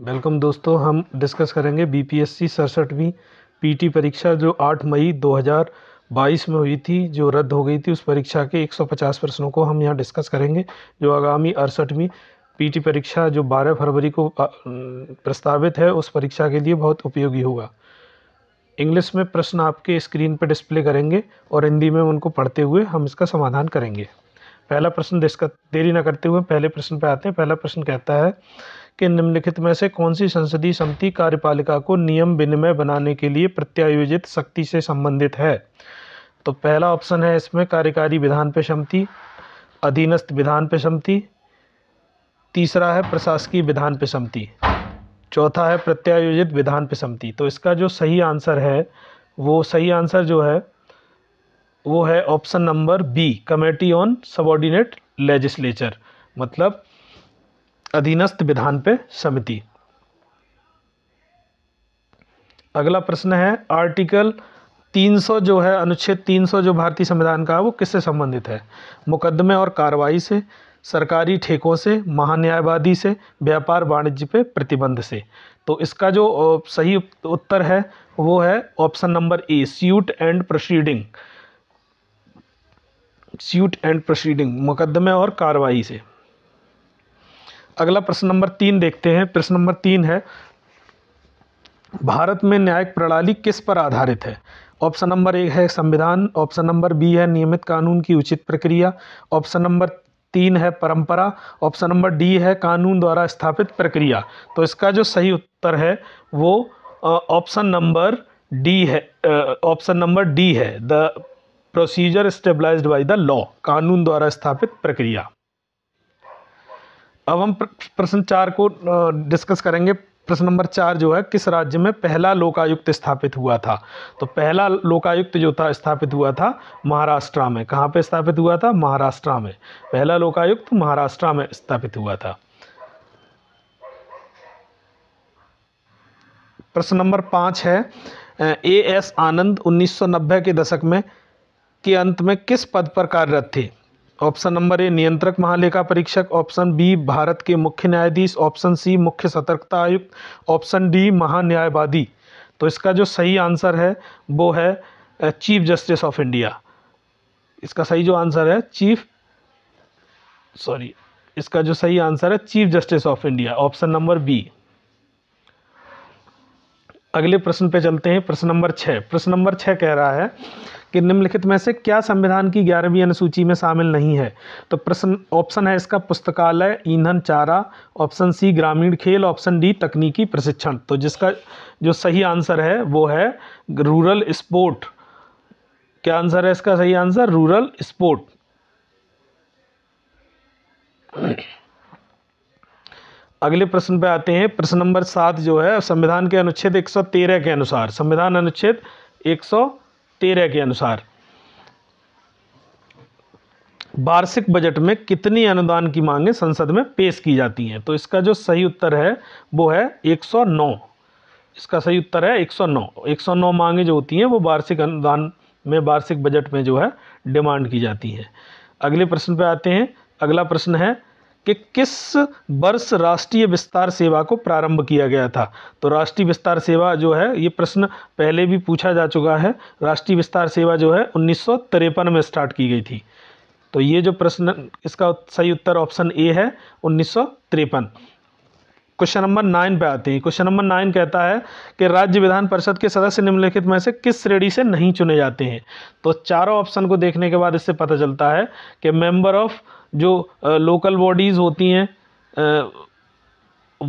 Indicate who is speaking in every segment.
Speaker 1: Welcome दोस्तों हम discuss करेंगे बीपीएससी सड़सठवीं पीटी e परीक्षा जो 8 मई 2022 में हुई थी जो रद्द हो गई थी उस परीक्षा के 150 प्रश्नों को हम यहाँ डिस्कस करेंगे जो आगामी अड़सठवीं पीटी e परीक्षा जो 12 फरवरी को प्रस्तावित है उस परीक्षा के लिए बहुत उपयोगी होगा इंग्लिश में प्रश्न आपके स्क्रीन पर डिस्प्ले करेंगे और हिंदी में उनको पढ़ते हुए हम इसका समाधान करेंगे पहला प्रश्न डिस्क देरी ना करते हुए पहले प्रश्न पर आते हैं पहला प्रश्न कहता है कि निम्नलिखित में से कौन सी संसदीय समिति कार्यपालिका को नियम विनिमय बनाने के लिए प्रत्यायोजित शक्ति से संबंधित है तो पहला ऑप्शन है इसमें कार्यकारी विधान पे समिति अधीनस्थ विधान पे समिति तीसरा है प्रशासकीय विधान पे समिति चौथा है प्रत्यायोजित विधान पे समिति तो इसका जो सही आंसर है वो सही आंसर जो है वो है option number B committee on subordinate legislature मतलब अधीनस्थ विधान पे समिति अगला प्रश्न है आर्टिकल 300 जो है अनुच्छेद 300 जो भारतीय संविधान का है वो किससे संबंधित है मुकदमे और कार्रवाई से सरकारी ठेकों से महान्यायवादी से व्यापार वाणिज्य पे प्रतिबंध से तो इसका जो सही उत्तर है वो है option number A suit and proceeding suit and proceeding मुकदमे और कार्रवाई से अगला प्रश्न नंबर तीन देखते हैं प्रश्न नंबर तीन है भारत में न्यायिक प्रणाली किस पर आधारित है ऑप्शन नंबर एक है संविधान ऑप्शन नंबर बी है नियमित कानून की उचित प्रक्रिया ऑप्शन नंबर तीन है परंपरा ऑप्शन नंबर डी है कानून द्वारा स्थापित प्रक्रिया तो इसका जो सही उत्तर है वो ऑप्शन नंबर डी है ऑप्शन नंबर डी है the procedure stabilized by the law कानून द्वारा स्थापित प्रक्रिया अब हम प्रश्न चार को डिस्कस करेंगे प्रश्न नंबर चार जो है किस राज्य में पहला लोकायुक्त स्थापित हुआ था तो पहला लोकायुक्त जो था स्थापित हुआ था महाराष्ट्र में कहाँ पे स्थापित हुआ था महाराष्ट्र में पहला लोकायुक्त महाराष्ट्र में स्थापित हुआ था प्रश्न नंबर पाँच है ए एस आनंद 1990 के दशक में के अंत में किस पद पर कार्यरत थे ऑप्शन नंबर ए नियंत्रक महालेखा परीक्षक ऑप्शन बी भारत के मुख्य न्यायाधीश ऑप्शन सी मुख्य सतर्कता आयुक्त ऑप्शन डी महान्यायवादी तो इसका जो सही आंसर है वो है चीफ जस्टिस ऑफ इंडिया इसका सही जो आंसर है चीफ सॉरी इसका जो सही आंसर है chief justice of India option number B अगले प्रश्न पे चलते हैं प्रश्न नंबर छः प्रश्न नंबर छः कह रहा है कि निम्नलिखित में से क्या संविधान की ग्यारहवीं अनुसूची में शामिल नहीं है तो प्रश्न ऑप्शन है इसका पुस्तकालय ईंधन चारा ऑप्शन सी ग्रामीण खेल ऑप्शन डी तकनीकी प्रशिक्षण तो जिसका जो सही आंसर है वो है रूरल स्पोर्ट क्या आंसर है इसका सही आंसर रूरल स्पोर्ट अगले प्रश्न पे आते हैं प्रश्न नंबर सात जो है संविधान के अनुच्छेद 113 के अनुसार संविधान अनुच्छेद 113 के अनुसार वार्षिक बजट में कितनी अनुदान की मांगें संसद में पेश की जाती हैं तो इसका जो सही उत्तर है वो है 109 इसका सही उत्तर है 109 109 मांगें जो होती हैं वो वार्षिक अनुदान में वार्षिक बजट में जो है डिमांड की जाती है अगले प्रश्न पे आते हैं अगला प्रश्न है कि किस वर्ष राष्ट्रीय विस्तार सेवा को प्रारंभ किया गया था तो राष्ट्रीय विस्तार सेवा जो है ये प्रश्न पहले भी पूछा जा चुका है राष्ट्रीय विस्तार सेवा जो है उन्नीस में स्टार्ट की गई थी तो ये जो प्रश्न इसका सही उत्तर ऑप्शन ए है उन्नीस क्वेश्चन नंबर नाइन पे आते हैं क्वेश्चन नंबर नाइन कहता है कि राज्य विधान परिषद के सदस्य निम्नलिखित में से किस श्रेणी से नहीं चुने जाते हैं तो चारों ऑप्शन को देखने के बाद इससे पता चलता है कि मेंबर ऑफ जो लोकल बॉडीज़ होती हैं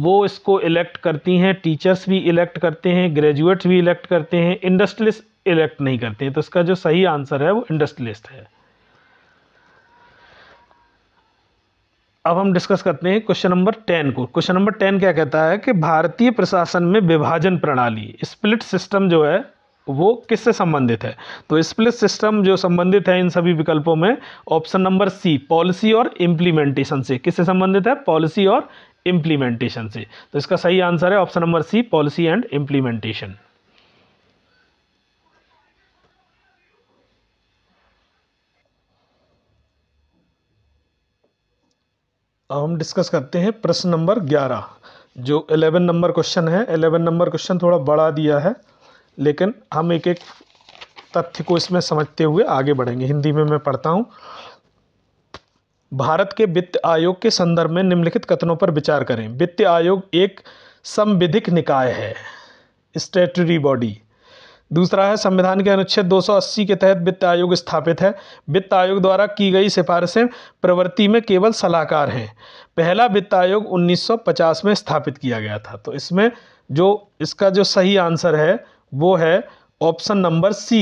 Speaker 1: वो इसको इलेक्ट करती हैं टीचर्स भी इलेक्ट करते हैं ग्रेजुएट्स भी इलेक्ट करते हैं इंडस्ट्रियलिस्ट इलेक्ट नहीं करते हैं तो इसका जो सही आंसर है वो इंडस्ट्रियलिस्ट है अब हम डिस्कस करते हैं क्वेश्चन नंबर टेन को क्वेश्चन नंबर टेन क्या कहता है कि भारतीय प्रशासन में विभाजन प्रणाली स्प्लिट सिस्टम जो है वो किससे संबंधित है तो स्प्लिट सिस्टम जो संबंधित है इन सभी विकल्पों में ऑप्शन नंबर सी पॉलिसी और इम्प्लीमेंटेशन से किससे संबंधित है पॉलिसी और इम्प्लीमेंटेशन से तो इसका सही आंसर है option number C policy and implementation हम डिस्कस करते हैं प्रश्न नंबर ग्यारह जो 11 नंबर क्वेश्चन है 11 नंबर क्वेश्चन थोड़ा बड़ा दिया है लेकिन हम एक एक तथ्य को इसमें समझते हुए आगे बढ़ेंगे हिंदी में मैं पढ़ता हूँ भारत के वित्त आयोग के संदर्भ में निम्नलिखित कथनों पर विचार करें वित्त आयोग एक संविधिक निकाय है स्टेटरी बॉडी दूसरा है संविधान के अनुच्छेद 280 के तहत वित्त आयोग स्थापित है वित्त आयोग द्वारा की गई सिफारिशें प्रवृत्ति में केवल सलाहकार हैं पहला वित्त आयोग 1950 में स्थापित किया गया था तो इसमें जो इसका जो सही आंसर है वो है ऑप्शन नंबर सी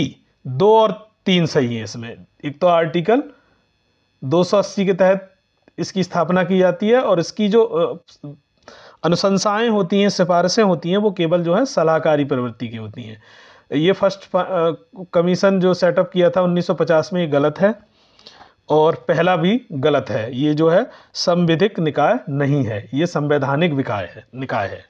Speaker 1: दो और तीन सही है इसमें एक तो आर्टिकल 280 के तहत इसकी स्थापना की जाती है और इसकी जो अनुशंसाएं होती हैं सिफारिशें होती हैं वो केवल जो है सलाहकारी प्रवृत्ति की होती हैं ये फर्स्ट कमीशन जो सेटअप किया था 1950 में ये गलत है और पहला भी गलत है ये जो है संविधिक निकाय नहीं है ये संवैधानिक विकाय है निकाय है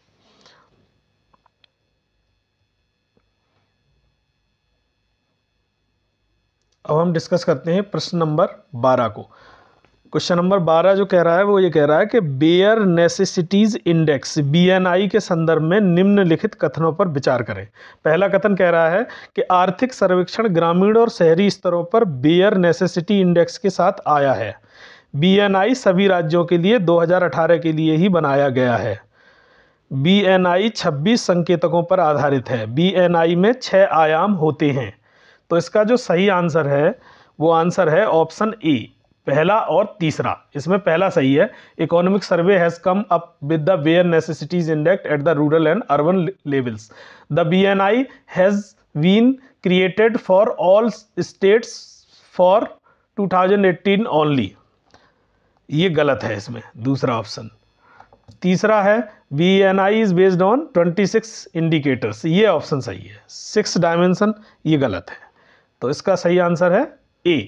Speaker 1: अब हम डिस्कस करते हैं प्रश्न नंबर बारह को क्वेश्चन नंबर बारह जो कह रहा है वो ये कह रहा है कि बेयर नेसेसिटीज़ इंडेक्स बीएनआई के संदर्भ में निम्नलिखित कथनों पर विचार करें पहला कथन कह रहा है कि आर्थिक सर्वेक्षण ग्रामीण और शहरी स्तरों पर बेयर नेसेसिटी इंडेक्स के साथ आया है बीएनआई सभी राज्यों के लिए 2018 के लिए ही बनाया गया है बी एन संकेतकों पर आधारित है बी में छः आयाम होते हैं तो इसका जो सही आंसर है वो आंसर है ऑप्शन ए पहला और तीसरा इसमें पहला सही है economic survey has come up with the bare necessities index at the rural and urban levels the B N I has been created for all states for 2018 only ये गलत है इसमें दूसरा ऑप्शन तीसरा है B N I is based on 26 indicators ये option सही है सिक्स डायमेंशन ये गलत है तो इसका सही आंसर है ए e.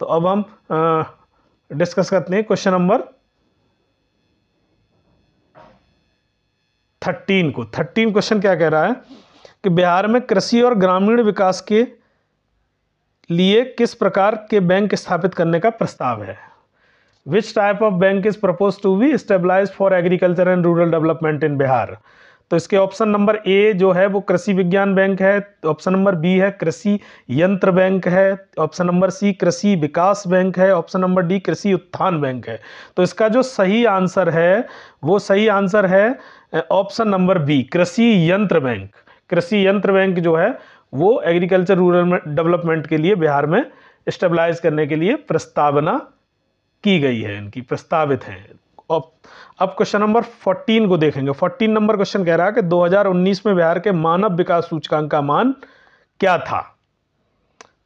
Speaker 1: तो अब हम डिस्कस करते हैं क्वेश्चन नंबर थर्टीन को थर्टीन क्वेश्चन क्या कह रहा है कि बिहार में कृषि और ग्रामीण विकास के लिए किस प्रकार के बैंक स्थापित करने का प्रस्ताव है which type of bank is propose to be stabilize for agriculture and rural development in Bihar तो इसके ऑप्शन नंबर ए जो है वो कृषि विज्ञान बैंक है ऑप्शन नंबर बी है कृषि यंत्र बैंक है option number C Krishi Vikas bank है option number D Krishi Utthan bank है तो इसका जो सही आंसर है वो सही आंसर है ऑप्शन नंबर बी कृषि यंत्र बैंक कृषि यंत्र बैंक जो है वो एग्रीकल्चर रूरल डेवलपमेंट के लिए बिहार में स्टेबलाइज करने के लिए प्रस्तावना की गई है इनकी प्रस्तावित हैं तो अब अब क्वेश्चन नंबर 14 को देखेंगे 14 नंबर क्वेश्चन कह रहा है कि 2019 में बिहार के मानव विकास सूचकांक का मान क्या था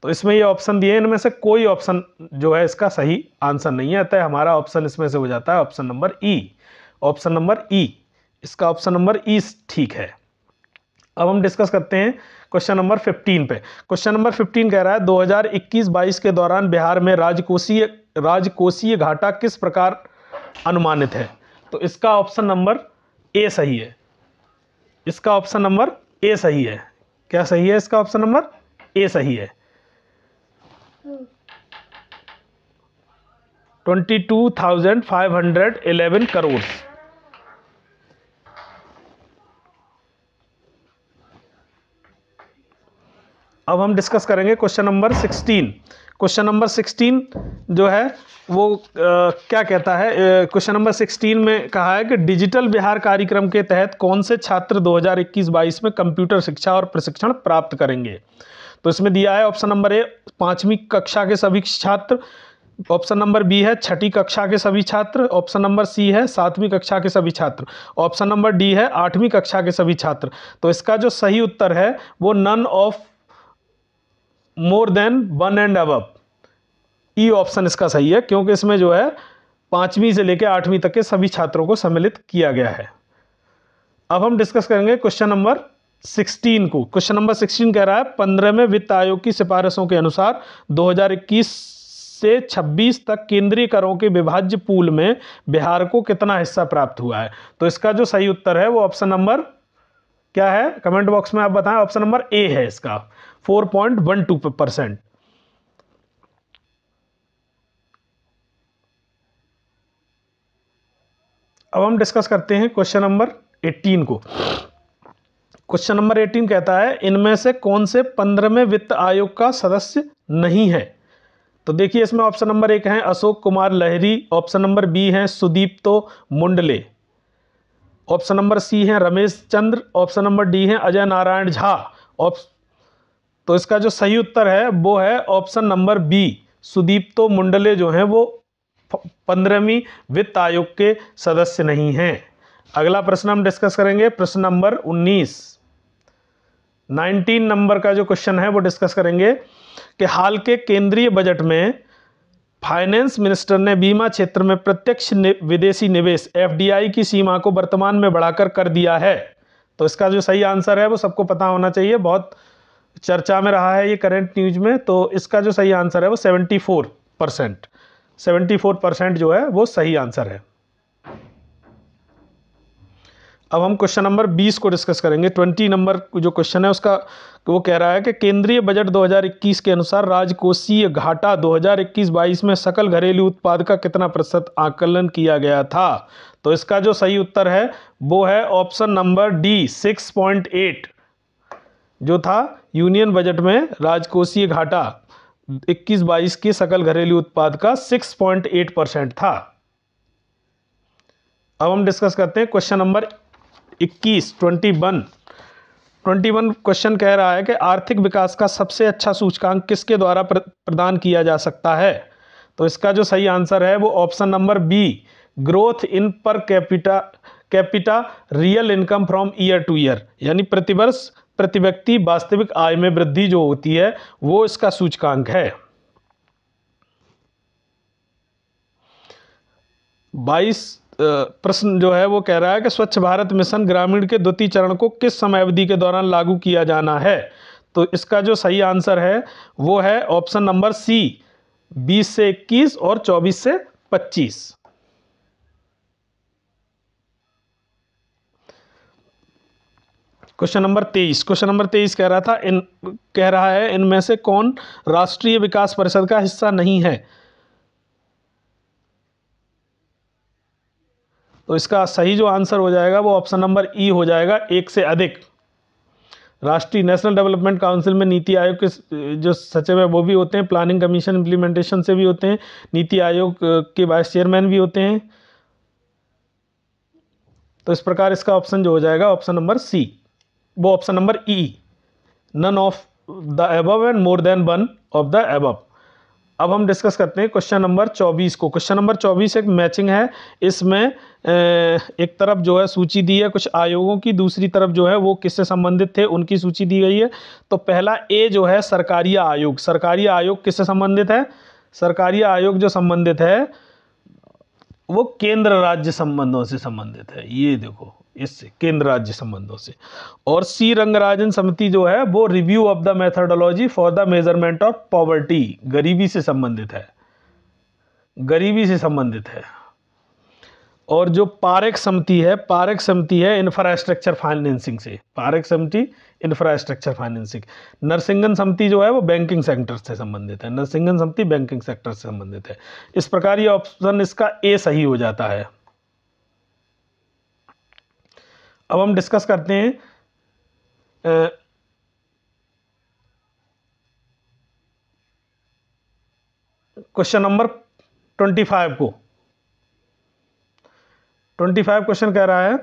Speaker 1: तो इसमें ये ऑप्शन दिए इनमें से कोई ऑप्शन जो है इसका सही आंसर नहीं आता है हमारा ऑप्शन इसमें से हो जाता है option number E option number E इसका ऑप्शन नंबर ई ठीक है अब हम डिस्कस करते हैं क्वेश्चन नंबर 15 पे क्वेश्चन नंबर 15 कह रहा है 2021-22 के दौरान बिहार में राजकोषीय राजकोषीय घाटा किस प्रकार अनुमानित है तो इसका ऑप्शन नंबर ए सही है इसका ऑप्शन नंबर ए सही है क्या सही है इसका ऑप्शन नंबर ए सही है twenty two thousand five hundred eleven crore अब हम डिस्कस करेंगे question number sixteen question number sixteen जो है वो आ, क्या कहता है क्वेश्चन नंबर सिक्सटीन में कहा है कि डिजिटल बिहार कार्यक्रम के तहत कौन से छात्र 2021-22 में कंप्यूटर शिक्षा और प्रशिक्षण प्राप्त करेंगे तो इसमें दिया है ऑप्शन नंबर ए पाँचवीं कक्षा के सभी छात्र ऑप्शन नंबर बी है छठी कक्षा के सभी छात्र ऑप्शन नंबर सी है सातवीं कक्षा के सभी छात्र ऑप्शन नंबर डी है आठवीं कक्षा के सभी छात्र तो इसका जो सही उत्तर है वो none of more than one and above E option इसका सही है क्योंकि इसमें जो है पांचवी से लेकर आठवीं तक के सभी छात्रों को सम्मिलित किया गया है अब हम डिस्कस करेंगे क्वेश्चन नंबर सिक्सटीन को क्वेश्चन नंबर सिक्सटीन कह रहा है पंद्रह में वित्त आयोग की सिफारिशों के अनुसार 2021 से 26 तक केंद्रीय करों के विभाज्य पूल में बिहार को कितना हिस्सा प्राप्त हुआ है तो इसका जो सही उत्तर है वो ऑप्शन नंबर क्या है कमेंट बॉक्स में आप बताएं ऑप्शन नंबर ए है इसका four point one two percent अब हम डिस्कस करते हैं क्वेश्चन नंबर 18 को क्वेश्चन नंबर 18 कहता है इनमें से कौन से पंद्रहवें वित्त आयोग का सदस्य नहीं है तो देखिए इसमें ऑप्शन नंबर एक है Ashok Kumar Lahiri option number B है Sudipto Mundle option number C है Ramesh Chandra option number D है अजय नारायण झा तो इसका जो सही उत्तर है वो है option number B Sudipto Mundle जो हैं वो पंद्रहवीं वित्त आयोग के सदस्य नहीं हैं अगला प्रश्न हम डिस्कस करेंगे प्रश्न नंबर 19 19 नंबर का जो क्वेश्चन है वो डिस्कस करेंगे कि हाल के केंद्रीय बजट में फाइनेंस मिनिस्टर ने बीमा क्षेत्र में प्रत्यक्ष नि, विदेशी निवेश एफडीआई की सीमा को वर्तमान में बढ़ाकर कर दिया है तो इसका जो सही आंसर है वो सबको पता होना चाहिए बहुत चर्चा में रहा है ये करंट न्यूज में तो इसका जो सही आंसर है वो seventy four percent seventy four percent जो है वो सही आंसर है अब हम क्वेश्चन नंबर बीस को डिस्कस करेंगे ट्वेंटी नंबर जो क्वेश्चन है उसका वो कह रहा है कि केंद्रीय बजट 2021 के अनुसार राजकोषीय घाटा 2021-22 में सकल घरेलू उत्पाद का कितना प्रतिशत आकलन किया गया था तो इसका जो सही उत्तर है वो है ऑप्शन नंबर डी 6.8 जो था यूनियन बजट में राजकोषीय घाटा 21-22 के सकल घरेलू उत्पाद का 6.8 परसेंट था अब हम डिस्कस करते हैं क्वेश्चन नंबर 21 21 21 क्वेश्चन कह रहा है कि आर्थिक विकास का सबसे अच्छा सूचकांक किसके द्वारा प्रदान किया जा सकता है तो इसका जो सही आंसर है वो option number B growth in per capita capita real income from year to year यानी प्रतिवर्ष प्रति व्यक्ति वास्तविक आय में वृद्धि जो होती है वो इसका सूचकांक है बाईस प्रश्न जो है वो कह रहा है कि स्वच्छ भारत मिशन ग्रामीण के द्वितीय चरण को किस समय अवधि के दौरान लागू किया जाना है तो इसका जो सही आंसर है वो है ऑप्शन नंबर सी 20 से 21 और 24 से 25 क्वेश्चन नंबर तेईस क्वेश्चन नंबर तेईस कह रहा था इन कह रहा है इनमें से कौन राष्ट्रीय विकास परिषद का हिस्सा नहीं है तो इसका सही जो आंसर हो जाएगा वो ऑप्शन नंबर ई हो जाएगा एक से अधिक राष्ट्रीय नेशनल डेवलपमेंट काउंसिल में नीति आयोग के जो सचिव है वो भी होते हैं प्लानिंग कमीशन इम्प्लीमेंटेशन से भी होते हैं नीति आयोग के वाइस चेयरमैन भी होते हैं तो इस प्रकार इसका ऑप्शन जो हो जाएगा ऑप्शन नंबर सी वो option number E none of the above and more than one of the above अब हम डिस्कस करते हैं क्वेश्चन नंबर चौबीस को क्वेश्चन नंबर चौबीस एक मैचिंग है इसमें एक तरफ जो है सूची दी है कुछ आयोगों की दूसरी तरफ जो है वो किससे संबंधित थे उनकी सूची दी गई है तो पहला ए जो है सरकारी आयोग सरकारी आयोग किससे संबंधित है सरकारी आयोग जो संबंधित है वो केंद्र राज्य संबंधों से संबंधित है ये देखो इससे केंद्र राज्य संबंधों से और सी रंगराजन समिति जो है वो review of the methodology for the measurement of poverty गरीबी से संबंधित है गरीबी से संबंधित है और जो पारक समिति है पारक समिति है इंफ्रास्ट्रक्चर फाइनेंसिंग से पारक समिति इंफ्रास्ट्रक्चर फाइनेंसिंग नरसिंगन समिति जो है वो बैंकिंग सेक्टर से संबंधित है नरसिंगन समिति बैंकिंग सेक्टर से संबंधित है इस प्रकार ये ऑप्शन इसका ए सही हो जाता है अब हम डिस्कस करते हैं क्वेश्चन नंबर ट्वेंटी फाइव को ट्वेंटी फाइव क्वेश्चन कह रहा है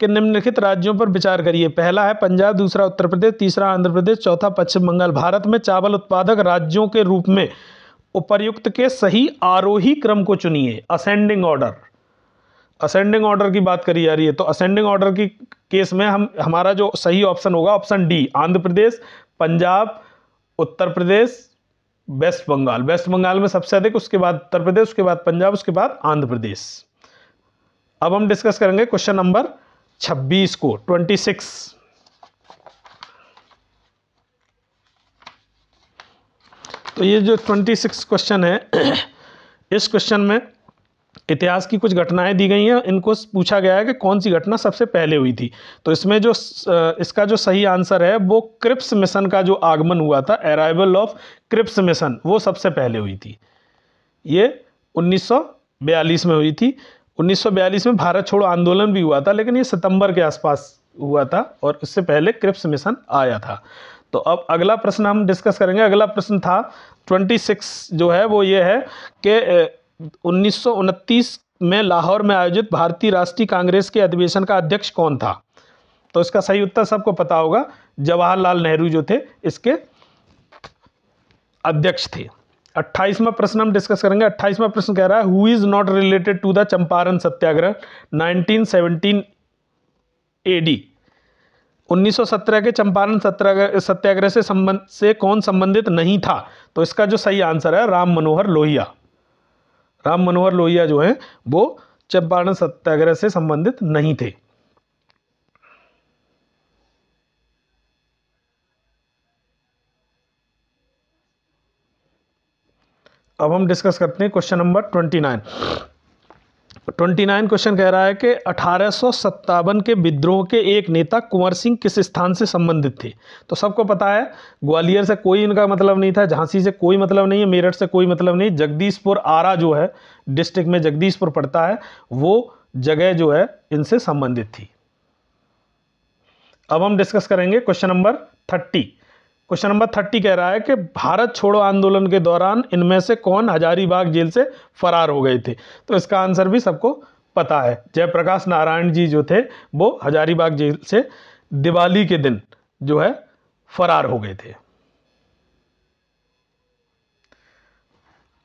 Speaker 1: कि निम्नलिखित राज्यों पर विचार करिए पहला है पंजाब दूसरा उत्तर प्रदेश तीसरा आंध्र प्रदेश चौथा पश्चिम बंगाल भारत में चावल उत्पादक राज्यों के रूप में उपर्युक्त के सही आरोही क्रम को चुनिए असेंडिंग ऑर्डर असेंडिंग ऑर्डर की बात करी जा रही है तो असेंडिंग ऑर्डर की केस में हम हमारा जो सही ऑप्शन होगा ऑप्शन डी आंध्र प्रदेश पंजाब उत्तर प्रदेश वेस्ट बंगाल वेस्ट बंगाल में सबसे अधिक उसके बाद उत्तर प्रदेश उसके बाद पंजाब उसके बाद आंध्र प्रदेश अब हम डिस्कस करेंगे क्वेश्चन नंबर 26 को 26 तो ये जो 26 क्वेश्चन है इस क्वेश्चन में इतिहास की कुछ घटनाएं दी गई हैं इनको पूछा गया है कि कौन सी घटना सबसे पहले हुई थी तो इसमें जो इसका जो सही आंसर है वो क्रिप्स मिशन का जो आगमन हुआ था अराइवल ऑफ क्रिप्स मिशन वो सबसे पहले हुई थी ये 1942 में हुई थी 1942 में भारत छोड़ो आंदोलन भी हुआ था लेकिन ये सितंबर के आसपास हुआ था और इससे पहले क्रिप्स मिशन आया था तो अब अगला प्रश्न हम डिस्कस करेंगे अगला प्रश्न था 26 जो है वो ये है कि उन्नीस में लाहौर में आयोजित भारतीय राष्ट्रीय कांग्रेस के अधिवेशन का अध्यक्ष कौन था तो इसका सही उत्तर सबको पता होगा जवाहरलाल नेहरू जो थे इसके अध्यक्ष थे अट्ठाईसवा प्रश्न हम डिस्कस करेंगे अट्ठाईसवा प्रश्न कह रहा है who is not related to the Champaran Satyagraha 1917 A D 1917 के चंपारण सत्याग्रह सत्याग्रह से संबंध से कौन संबंधित नहीं था तो इसका जो सही आंसर है राम मनोहर लोहिया राम मनोहर लोहिया जो हैं वो चंपारण सत्याग्रह से संबंधित नहीं थे अब हम डिस्कस करते हैं question number twenty nine twenty nine question कह रहा है कि अठारह के विद्रोह के एक नेता कुंवर सिंह किस स्थान से संबंधित थे तो सबको पता है ग्वालियर से कोई इनका मतलब नहीं था झांसी से कोई मतलब नहीं है मेरठ से कोई मतलब नहीं जगदीशपुर आरा जो है डिस्ट्रिक्ट में जगदीशपुर पड़ता है वो जगह जो है इनसे संबंधित थी अब हम डिस्कस करेंगे question number thirty question number thirty कह रहा है कि भारत छोड़ो आंदोलन के दौरान इनमें से कौन हजारीबाग जेल से फरार हो गए थे तो इसका आंसर भी सबको पता है जयप्रकाश नारायण जी जो थे वो हजारीबाग जेल से दिवाली के दिन जो है फरार हो गए थे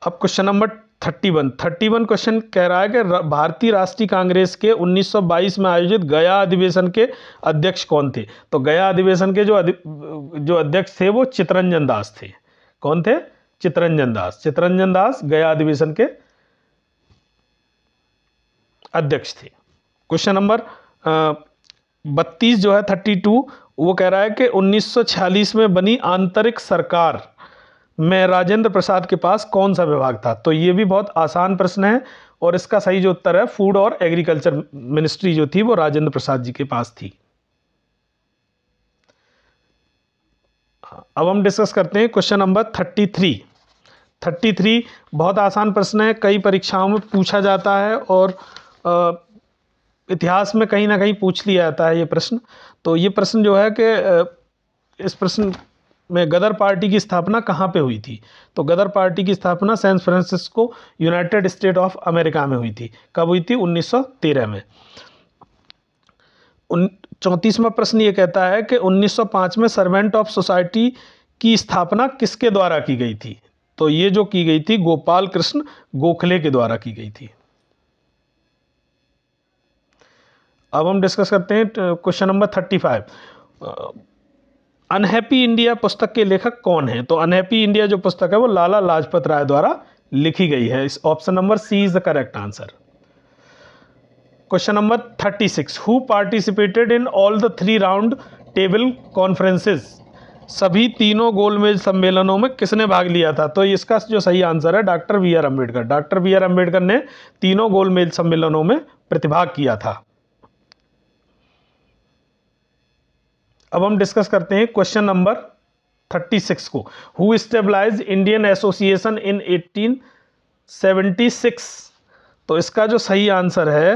Speaker 1: अब question number thirty one thirty one question कह रहा है कि भारतीय राष्ट्रीय कांग्रेस के 1922 में आयोजित गया अधिवेशन के अध्यक्ष कौन थे तो गया अधिवेशन के जो अधि, जो अध्यक्ष थे वो चितरंजन दास थे कौन थे चितरंजन दास चितरंजन दास गया अधिवेशन के अध्यक्ष थे क्वेश्चन नंबर बत्तीस जो है थर्टी टू वो कह रहा है कि उन्नीस में बनी आंतरिक सरकार में राजेंद्र प्रसाद के पास कौन सा विभाग था तो ये भी बहुत आसान प्रश्न है और इसका सही जो उत्तर है फूड और एग्रीकल्चर मिनिस्ट्री जो थी वो राजेंद्र प्रसाद जी के पास थी हाँ, अब हम डिस्कस करते हैं question number thirty three thirty three बहुत आसान प्रश्न है कई परीक्षाओं में पूछा जाता है और आ, इतिहास में कहीं ना कहीं पूछ लिया जाता है ये प्रश्न तो ये प्रश्न जो है कि इस प्रश्न में गदर पार्टी की स्थापना कहाँ पे हुई थी तो गदर पार्टी की स्थापना San Francisco United State of America में हुई थी कब हुई थी 1913 में उन चौंतीसवा प्रश्न ये कहता है कि 1905 में सर्वेंट ऑफ सोसाइटी की स्थापना किसके द्वारा की गई थी तो ये जो की गई थी गोपाल कृष्ण गोखले के द्वारा की गई थी अब हम डिस्कस करते हैं question number thirty unhappy India पुस्तक के लेखक कौन हैं तो अनहैप्पी इंडिया जो पुस्तक है वो लाला लाजपत राय द्वारा लिखी गई है इस option number C is the correct answer question number thirty six who participated in all the three round table conferences सभी तीनों गोलमेज सम्मेलनों में किसने भाग लिया था तो इसका जो सही आंसर है doctor B R Ambedkar doctor B R Ambedkar ने तीनों गोलमेज सम्मेलनों में प्रतिभाग किया था अब हम डिस्कस करते हैं क्वेश्चन नंबर थर्टी सिक्स को who stabilize Indian association in eighteen seventy six तो इसका जो सही आंसर है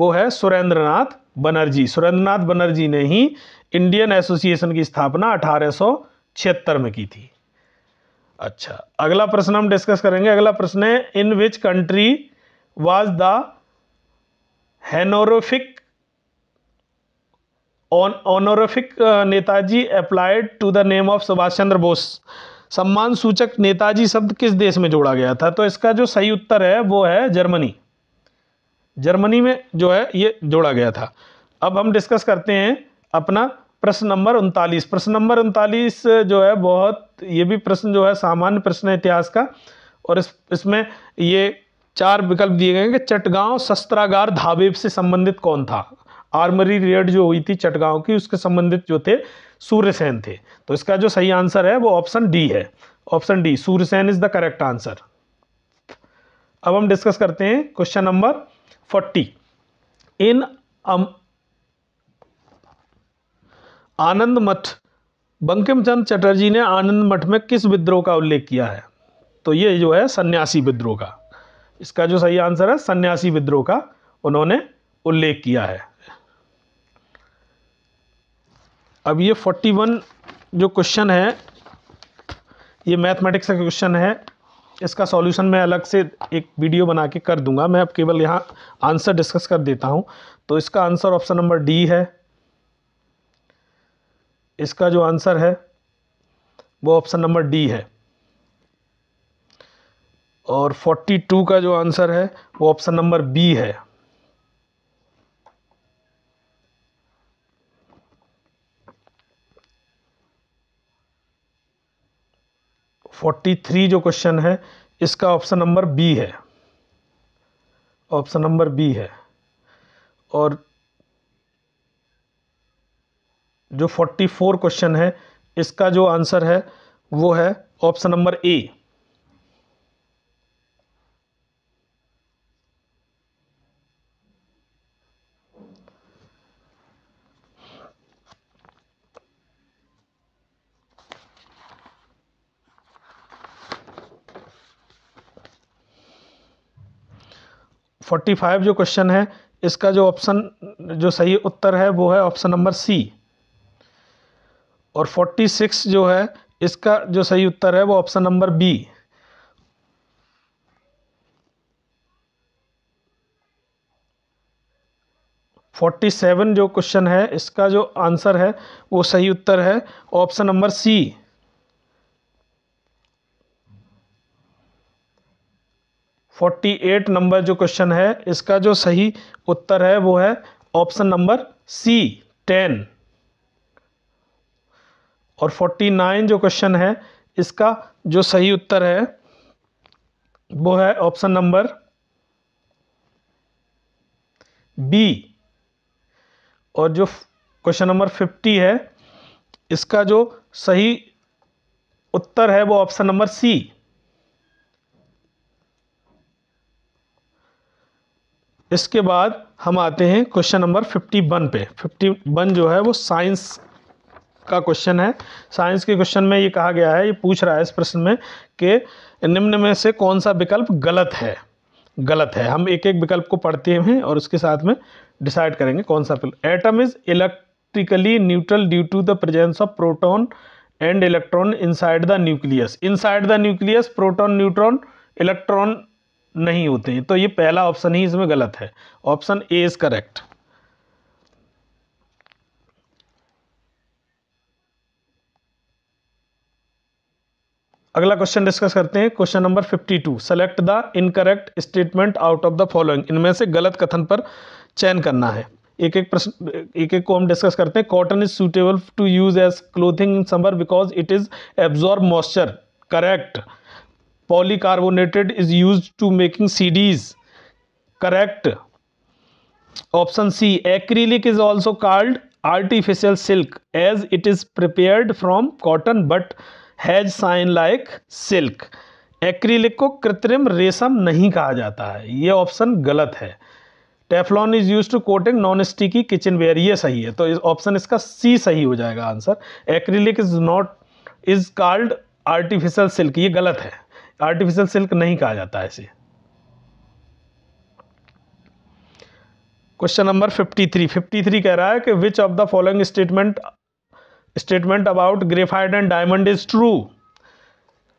Speaker 1: वो है सुरेंद्रनाथ बनर्जी सुरेंद्रनाथ बनर्जी ने ही इंडियन एसोसिएशन की स्थापना अठारह में की थी अच्छा अगला प्रश्न हम डिस्कस करेंगे अगला प्रश्न है in which country was the honorific honorific Netaji applied to the name of Subhash Chandra Bose सम्मान सूचक नेताजी शब्द किस देश में जोड़ा गया था तो इसका जो सही उत्तर है वो है जर्मनी जर्मनी में जो है ये जोड़ा गया था अब हम डिस्कस करते हैं अपना प्रश्न नंबर उनतालीस प्रश्न नंबर उनतालीस uh, जो है बहुत ये भी प्रश्न जो है सामान्य प्रश्न है इतिहास का और इस इसमें ये चार विकल्प दिए गए हैं कि चटगांव शस्त्रागार धाबेब से संबंधित कौन था आर्मरी रेड जो हुई थी चटगांव की उसके संबंधित जो थे सूर्यसेन थे तो इसका जो सही आंसर है वो ऑप्शन डी है option D Surya Sen is the correct answer अब हम डिस्कस करते हैं question number forty in Anand Math Bankim चंद चटर्जी ने आनंद मठ में किस विद्रोह का उल्लेख किया है तो ये जो है सन्यासी विद्रोह का इसका जो सही आंसर है सन्यासी विद्रोह का उन्होंने उल्लेख किया है अब ये फोर्टी वन जो क्वेश्चन है ये मैथमेटिक्स का क्वेश्चन है इसका सॉल्यूशन मैं अलग से एक वीडियो बना के कर दूंगा मैं अब केवल यहाँ आंसर डिस्कस कर देता हूँ तो इसका आंसर ऑप्शन नंबर डी है इसका जो आंसर है वो ऑप्शन नंबर डी है और 42 का जो आंसर है वो ऑप्शन नंबर बी है 43 जो क्वेश्चन है इसका ऑप्शन नंबर बी है ऑप्शन नंबर बी है और जो 44 क्वेश्चन है इसका जो आंसर है वो है option number A forty five जो क्वेश्चन है इसका जो ऑप्शन जो सही उत्तर है वो है ऑप्शन नंबर सी और फोर्टी सिक्स जो है इसका जो सही उत्तर है वो option number B forty seven जो क्वेश्चन है इसका जो आंसर है वो सही उत्तर है option number C forty eight number जो क्वेश्चन है इसका जो सही उत्तर है वो है ऑप्शन नंबर सी टेन और फोर्टी नाइन जो क्वेश्चन है इसका जो सही उत्तर है वो है ऑप्शन नंबर बी और जो क्वेश्चन नंबर फिफ्टी है इसका जो सही उत्तर है वो ऑप्शन नंबर सी इसके बाद हम आते हैं क्वेश्चन नंबर फिफ्टी वन पे फिफ्टी वन जो है वो साइंस का क्वेश्चन है साइंस के क्वेश्चन में ये कहा गया है ये पूछ रहा है इस प्रश्न में कि निम्न में से कौन सा विकल्प गलत है गलत है हम एक एक विकल्प को पढ़ते हैं और उसके साथ में डिसाइड करेंगे कौन सा atom is electrically neutral due to the presence of proton and electron inside the nucleus inside the nucleus proton neutron electron नहीं होते हैं तो ये पहला ऑप्शन ही इसमें गलत है ऑप्शन ए इज़ करेक्ट अगला क्वेश्चन डिस्कस करते हैं question number 52 select the incorrect statement out of the following इनमें से गलत कथन पर चयन करना है एक एक प्रश्न एक एक को हम डिस्कस करते हैं cotton is suitable to use as clothing in summer because it is absorb moisture correct polycarbonated is use to making CDs correct option C acrylic is also called artificial silk as it is prepare from cotton but has shine like silk acrylic को कृत्रिम रेशम नहीं कहा जाता है ये option गलत है Teflon is use to coating non sticky kitchen ware ये सही है तो इस ऑप्शन इसका सी सही हो जाएगा answer acrylic is not is called artificial silk ये गलत है आर्टिफिशियल सिल्क नहीं कहा जाता इसे क्वेश्चन नंबर 53 53 कह रहा है कि which of the following statement statement about graphite and diamond is true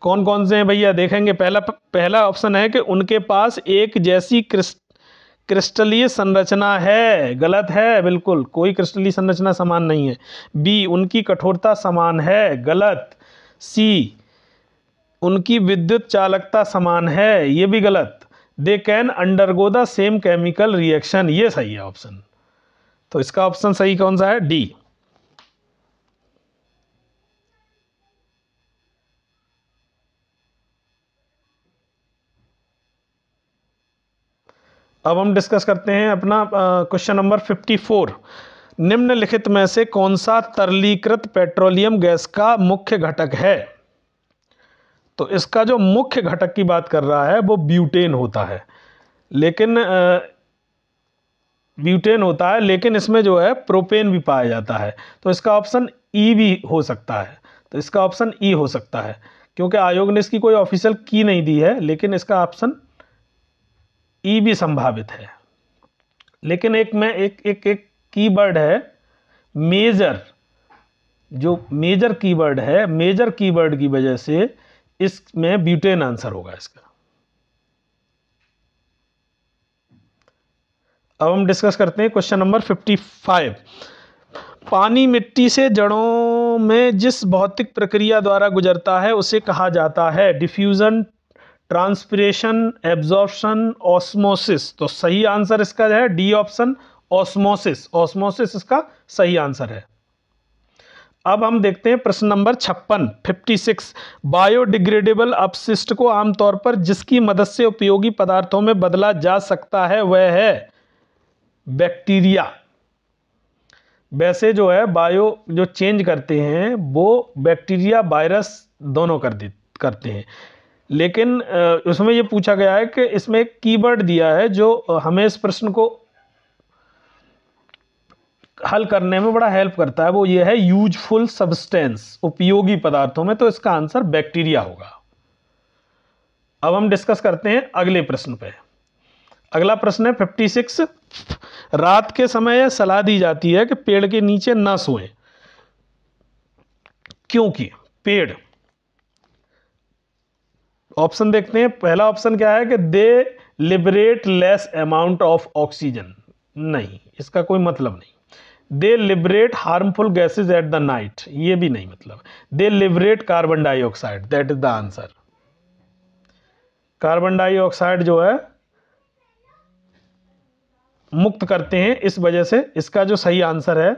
Speaker 1: कौन कौन से हैं भैया देखेंगे पहला पहला ऑप्शन है कि उनके पास एक जैसी क्रिस्टलीय संरचना है गलत है बिल्कुल कोई क्रिस्टलीय संरचना समान नहीं है बी उनकी कठोरता समान है गलत सी उनकी विद्युत चालकता समान है ये भी गलत they can undergo the same chemical reaction ये सही है ऑप्शन तो इसका ऑप्शन सही कौन सा है डी अब हम डिस्कस करते हैं अपना क्वेश्चन नंबर 54 निम्नलिखित में से कौन सा तरलीकृत पेट्रोलियम गैस का मुख्य घटक है तो इसका जो मुख्य घटक की बात कर रहा है वो ब्यूटेन होता है लेकिन ब्यूटेन होता है लेकिन इसमें जो है प्रोपेन भी पाया जाता है तो इसका ऑप्शन ई e भी हो सकता है तो इसका ऑप्शन ई e हो सकता है क्योंकि आयोग ने इसकी कोई ऑफिशियल की नहीं दी है लेकिन इसका ऑप्शन ई e भी संभावित है लेकिन एक मैं एक एक एक कीवर्ड है मेजर जो मेजर कीवर्ड है मेजर कीवर्ड की वजह से इसमें ब्यूटेन आंसर होगा इसका अब हम डिस्कस करते हैं क्वेश्चन नंबर फिफ्टी फाइव पानी मिट्टी से जड़ों में जिस भौतिक प्रक्रिया द्वारा गुजरता है उसे कहा जाता है डिफ्यूज़न ट्रांसपिरेशन एब्जॉर्प्शन ऑस्मोसिस तो सही आंसर इसका है डी ऑप्शन ऑस्मोसिस ऑस्मोसिस इसका सही आंसर है अब हम देखते हैं प्रश्न नंबर छप्पन फिफ्टी सिक्स बायोडिग्रेडेबल अपशिष्ट को आमतौर पर जिसकी मदद से उपयोगी पदार्थों में बदला जा सकता है वह है बैक्टीरिया वैसे जो है बायो जो चेंज करते हैं वो बैक्टीरिया वायरस दोनों कर दे करते हैं लेकिन उसमें ये पूछा गया है कि इसमें एक कीवर्ड दिया है जो हमें इस प्रश्न को हल करने में बड़ा हेल्प करता है वो ये है यूजफुल सब्सटेंस उपयोगी पदार्थों में तो इसका आंसर बैक्टीरिया होगा अब हम डिस्कस करते हैं अगले प्रश्न पे अगला प्रश्न है फिफ्टी सिक्स रात के समय यह सलाह दी जाती है कि पेड़ के नीचे ना सोए क्योंकि पेड़ ऑप्शन देखते हैं पहला ऑप्शन क्या है कि they liberate less amount of oxygen नहीं इसका कोई मतलब नहीं they liberate harmful gases at the night ये भी नहीं मतलब they liberate carbon dioxide that is the answer carbon dioxide जो है मुक्त करते हैं इस वजह से इसका जो सही आंसर है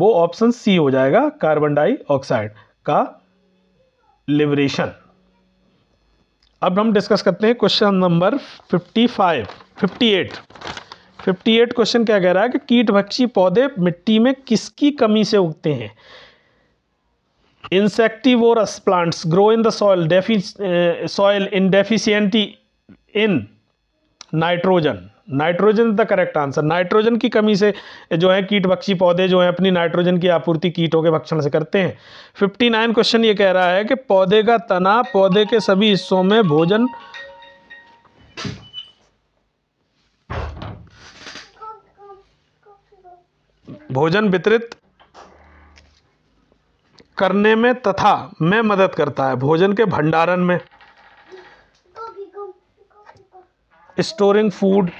Speaker 1: वो ऑप्शन सी हो जाएगा कार्बन डाइऑक्साइड का लिबरेशन अब हम डिस्कस करते हैं question number 55, 58 fifty eight question क्या कह रहा है कि कीट भक्षी पौधे मिट्टी में किसकी कमी से उगते हैं insectivorous plants grow in the soil defi uh, soil in deficiency nitrogen the correct answer nitrogen की कमी से जो है कीट भक्षी पौधे जो है अपनी नाइट्रोजन की आपूर्ति कीटों के भक्षण से करते हैं 59 क्वेश्चन ये कह रहा है कि पौधे का तना पौधे के सभी हिस्सों में भोजन भोजन वितरित करने में तथा में मदद करता है भोजन के भंडारण में स्टोरिंग फूड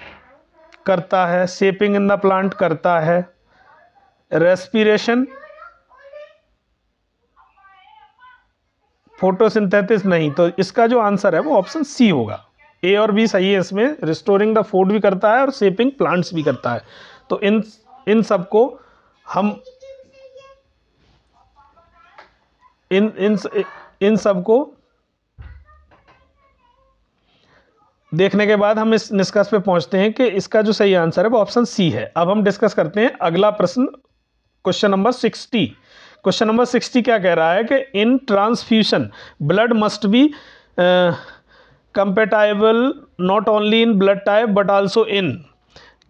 Speaker 1: करता है सेपिंग इन द प्लांट करता है रेस्पिरेशन फोटोसिंथेसिस नहीं तो इसका जो आंसर है वो ऑप्शन सी होगा ए और बी सही है इसमें रिस्टोरिंग द फूड भी करता है और सेपिंग प्लांट्स भी करता है तो इन इन सबको हम इन इन इन सबको देखने के बाद हम इस निष्कर्ष पे पहुंचते हैं कि इसका जो सही आंसर है वो ऑप्शन सी है अब हम डिस्कस करते हैं अगला प्रश्न question number sixty question number sixty क्या कह रहा है कि in transfusion blood must be compatible not only in blood type but also in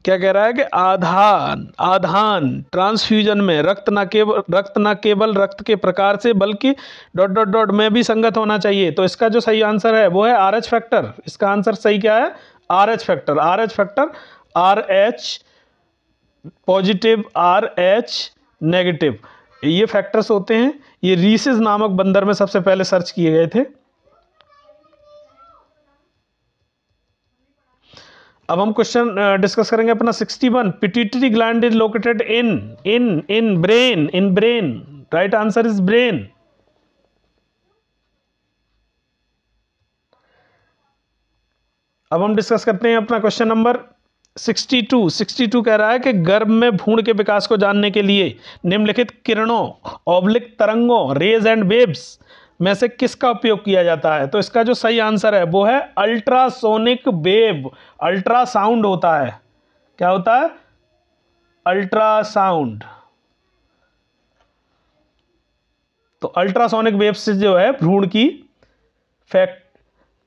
Speaker 1: क्या कह रहा है कि आधान आधान ट्रांसफ्यूजन में रक्त न केवल रक्त न केवल रक्त के प्रकार से बल्कि डॉट डॉट डॉट में भी संगत होना चाहिए तो इसका जो सही आंसर है वो है आर एच फैक्टर इसका आंसर सही क्या है R H factor R H factor R H positive R H negative ये फैक्टर्स होते हैं ये रीसेज नामक बंदर में सबसे पहले सर्च किए गए थे अब हम क्वेश्चन डिस्कस uh, करेंगे अपना 61 pituitary gland is located in in in brain in brain right answer is brain अब हम डिस्कस करते हैं अपना क्वेश्चन नंबर 62 62 कह रहा है कि गर्भ में भूण के विकास को जानने के लिए निम्नलिखित किरणों ऑब्लिक तरंगों रेज एंड वेब्स में से किसका उपयोग किया जाता है तो इसका जो सही आंसर है वो है अल्ट्रासोनिक वेव अल्ट्रासाउंड होता है क्या होता है अल्ट्रासाउंड तो अल्ट्रासोनिक वेव से जो है भ्रूण की फैक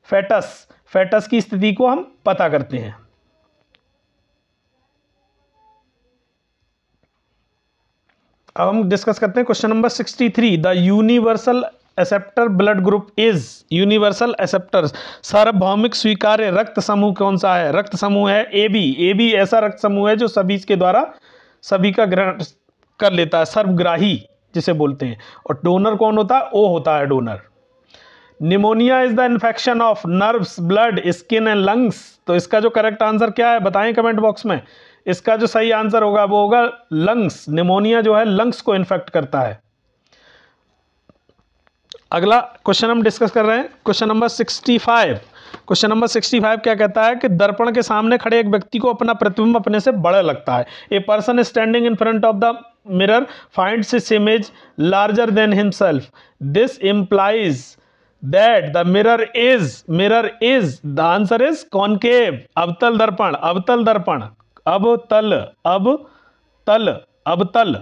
Speaker 1: फैटस फैटस की स्थिति को हम पता करते हैं अब हम डिस्कस करते हैं question number sixty three the universal acceptor blood group is universal acceptor सार्वभौमिक स्वीकार्य रक्त समूह कौन सा है रक्त समूह है ए बी ए बी ऐसा रक्त समूह है जो सभी के द्वारा सभी का ग्रहण कर लेता है सर्वग्राही जिसे बोलते हैं और डोनर कौन होता है ओ होता है donor pneumonia is the infection of nerves blood skin and lungs तो इसका जो करेक्ट आंसर क्या है बताएं कमेंट बॉक्स में इसका जो सही आंसर होगा वो होगा लंग्स निमोनिया जो है लंग्स को इन्फेक्ट करता है अगला क्वेश्चन हम डिस्कस कर रहे हैं question number sixty five question number sixty five क्या कहता है कि दर्पण के सामने खड़े एक व्यक्ति को अपना प्रतिबिंब अपने से बड़ा लगता है a person standing in front of the mirror find his image larger than himself this implies that the mirror is mirror is the answer is concave अवतल दर्पण अवतल दर्पण अब तल अब तल अब तल